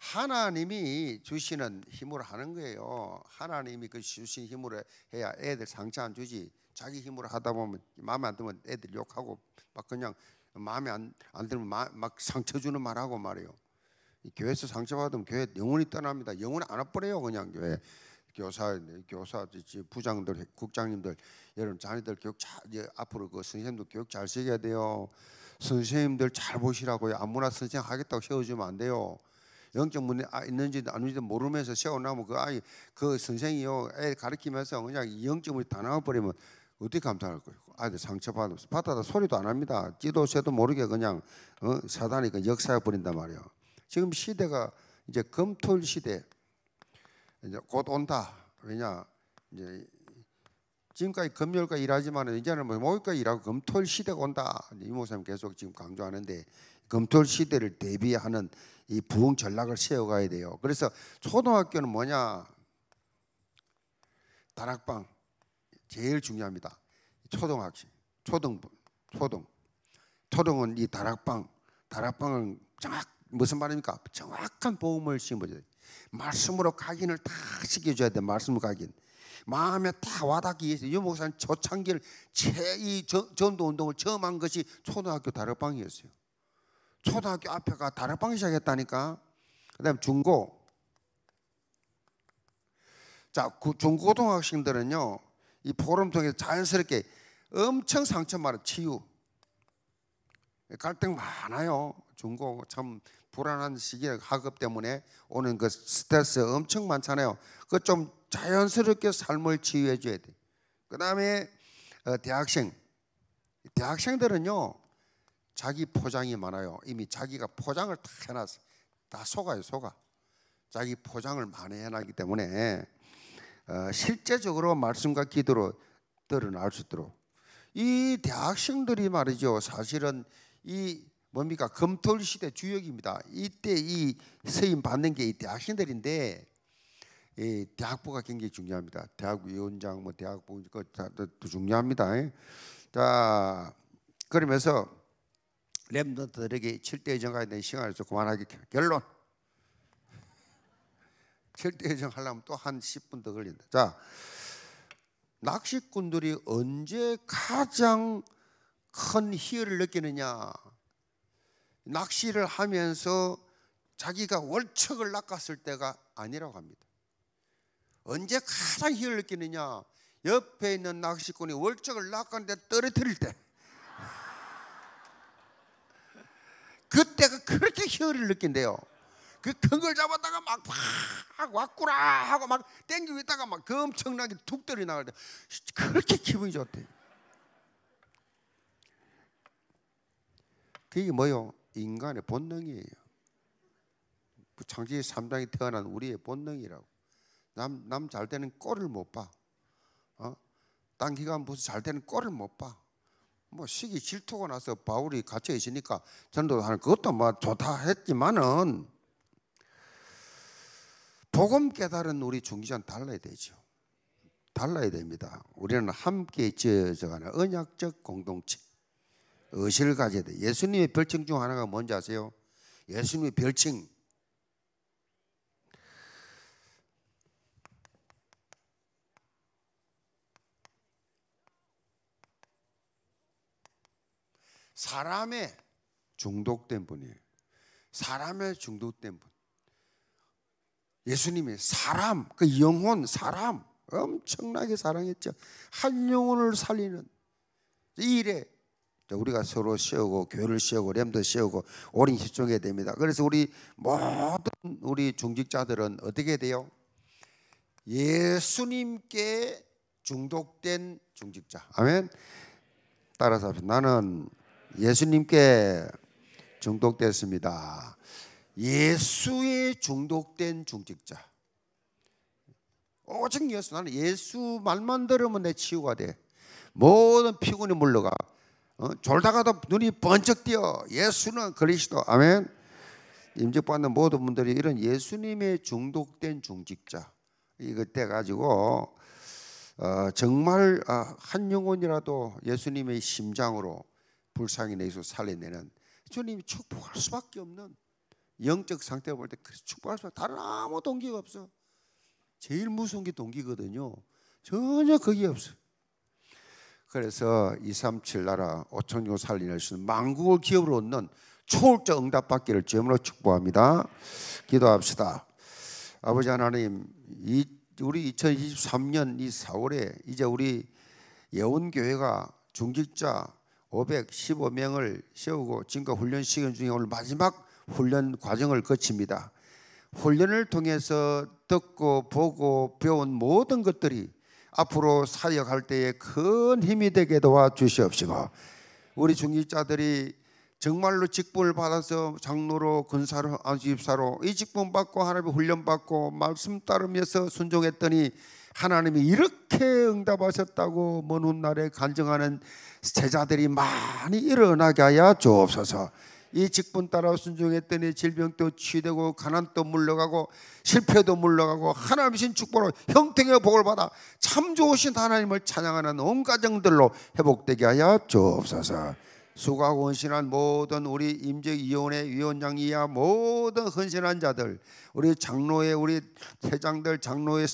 하나님이 주시는 힘으로 하는 거예요. 하나님이 그 주신 힘으로 해야 애들 상처 안 주지. 자기 힘으로 하다 보면 마음에 안 들면 애들 욕하고 막 그냥 마음에 안, 안 들면 마, 막 상처 주는 말하고 말이에요. 교회에서 상처받으면 교회 영원히 떠납니다. 영원히 안 와버려요 그냥 교회. 교사, 교사, 부장들, 국장님들, 여러분 자녀들 교육 잘 앞으로 그 선생님도 교육 잘 시켜야 돼요. 선생님들 잘 보시라고요. 아무나 선생 하겠다고 세워주면 안 돼요. 영적 문제 아, 있는지 아닌지도 모르면서 세워놓으면그 아이 그 선생이요 애 가르치면서 그냥 영적 문제 다 나와버리면 어떻게 감당할 거예요? 아이들 상처받아서 받아다 소리도 안 합니다. 찌도 새도 모르게 그냥 어? 사단이 그 역사해 버린단 말이에요. 지금 시대가 이제 검토일 시대 이제 곧 온다. 왜냐 이제 지금까지 금요일까 일하지만 이제는 뭐목요일까 일하고 검토일 시대가 온다. 이모사님 계속 지금 강조하는데 검토일 시대를 대비하는 이 부흥 전략을 세워가야 돼요. 그래서 초등학교는 뭐냐? 다락방 제일 중요합니다. 초등학생, 초등, 초등, 초등은 이 다락방, 다락방은 정확 무슨 말입니까? 정확한 보험을 심어줘 말씀으로 각인을 다 시켜줘야 돼. 말씀 각인. 마음에 다 와닿기 위해서 유목사는 초창기를 최이 전도 운동을 처음 한 것이 초등학교 다락방이었어요. 초등학교 앞에가 다락방 시작했다니까. 그다음 중고. 자, 그 중고등학생들은요. 이 포럼 통해서 자연스럽게 엄청 상처받은 치유. 갈등 많아요. 중고 참 불안한 시기에 학업 때문에 오는 그 스트레스 엄청 많잖아요. 그 좀 자연스럽게 삶을 치유해 줘야 돼. 그다음에 어, 대학생 대학생들은요. 자기 포장이 많아요. 이미 자기가 포장을 다 해놨어. 다 속아요, 속아. 자기 포장을 많이 해놨기 때문에 어, 실제적으로 말씀과 기도로 드러날 수 있도록 이 대학생들이 말이죠. 사실은 이 뭡니까 검토 시대 주역입니다. 이때 이 세임 받는 게 이 대학생들인데 이 대학부가 굉장히 중요합니다. 대학위원장 뭐 대학부 그것도 중요합니다. 자 그러면서 렘던트들에게 7대 정가에 대한 시간을 좀 그만하게 결론 7대 정 하려면 또 한 10분 더 걸린다 자 낚시꾼들이 언제 가장 큰 희열을 느끼느냐 낚시를 하면서 자기가 월척을 낚았을 때가 아니라고 합니다 언제 가장 희열을 느끼느냐 옆에 있는 낚시꾼이 월척을 낚았는데 떨어뜨릴 때 그때가 그렇게 희열을 느낀대요. 그큰걸 잡았다가 막팍 왔구라 하고 막 땡기고 있다가 막그 엄청나게 툭 떨이 나갈 때 그렇게 기분이 좋대. 그게 뭐요? 인간의 본능이에요. 뭐 창세기 3장에 태어난 우리의 본능이라고. 남 남 잘 되는 꼴을 못 봐. 어? 딴 기관 부서 잘 되는 꼴을 못 봐. 뭐 시기 질투고 나서 바울이 갇혀 있으니까 전도하는 그것도 뭐 좋다 했지만은 복음 깨달은 우리 중기전 달라야 되죠. 달라야 됩니다. 우리는 함께 지어져가는 언약적 공동체 의식을 가져야 돼. 예수님의 별칭 중 하나가 뭔지 아세요? 예수님의 별칭 사람에 중독된 분이에요. 사람에 중독된 분. 예수님이 사람, 그 영혼, 사람 엄청나게 사랑했죠. 한 영혼을 살리는 이 일에 우리가 서로 세우고 교회를 세우고 렘도 세우고 오랜 시종해야 됩니다. 그래서 우리 모든 우리 중직자들은 어떻게 돼요? 예수님께 중독된 중직자. 아멘. 따라서 나는 예수님께 중독됐습니다. 예수에 중독된 중직자. 오직 예수 나는 예수 말만 들으면 내 치유가 돼. 모든 피곤이 물러가. 어? 졸다가도 눈이 번쩍 뛰어. 예수는 그리스도. 아멘. 임직받는 모든 분들이 이런 예수님의 중독된 중직자. 이것 때 가지고 어, 정말 어, 한 영혼이라도 예수님의 심장으로 불쌍히 내서 살려내는 주님이 축복할 수밖에 없는 영적 상태 볼때 축복할 수 다른 아무 동기가 없어. 제일 무서운 게 동기거든요. 전혀 거기 없어. 그래서 237 나라 5천 교 살리낼 수 있는 만국을 기업으로 얻는 초월적 응답받기를 주으로 축복합니다. 기도합시다. 아버지 하나님, 이, 우리 2023년 이 4월에 이제 우리 예원교회가 중직자 515명을 세우고 지금까 훈련 시간 중에 오늘 마지막 훈련 과정을 거칩니다. 훈련을 통해서 듣고 보고 배운 모든 것들이 앞으로 사역할 때에 큰 힘이 되게 도와 주시옵시고 우리 중직자들이 정말로 직분을 받아서 장로로 군사로 안수집사로 이 직분 받고 하나님 훈련 받고 말씀 따르면서 순종했더니 하나님이 이렇게 응답하셨다고 먼 훗날에 간증하는 제자들이 많이 일어나게 하여 주옵소서. 이 직분 따라 순종했더니 질병도 치되고 가난도 물러가고 실패도 물러가고 하나님신 축복으로 형통의 복을 받아 참 좋으신 하나님을 찬양하는 온 가정들로 회복되게 하여 주옵소서. 수고하고 헌신한 모든 우리 임직위원회 위원장 이하 모든 헌신한 자들 우리 장로회 우리 회장들 장로회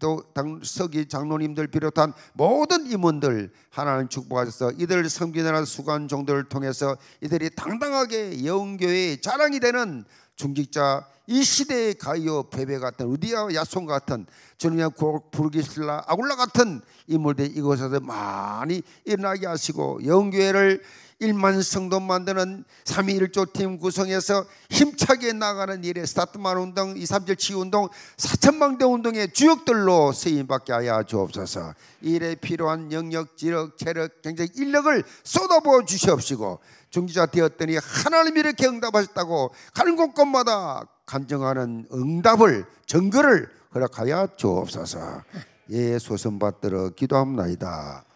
또 서기 장로님들 비롯한 모든 임원들 하나님 축복하셔서 이들 섬기느라 수고한 종들을 통해서 이들이 당당하게 영교회의 자랑이 되는 중직자 이 시대의 가이오 베베 같은 우디아 야손 같은 주님의 부르기실라 아굴라 같은 인물들이 이곳에서 많이 일어나게 하시고 영교회를 1만 성도 만드는 3.21조팀 구성에서 힘차게 나가는 일에 스타트만 운동, 2, 3절 치 운동, 4천망대 운동의 주역들로 쓰임받게 하여 주옵소서 일에 필요한 영역, 지력, 체력, 경쟁, 인력을 쏟아부어 주시옵시고 중지자 되었더니 하나님이 이렇게 응답하셨다고 가는 곳곳마다 감정하는 응답을, 증거를 허락하여 주옵소서 예소선 받들어 기도합니다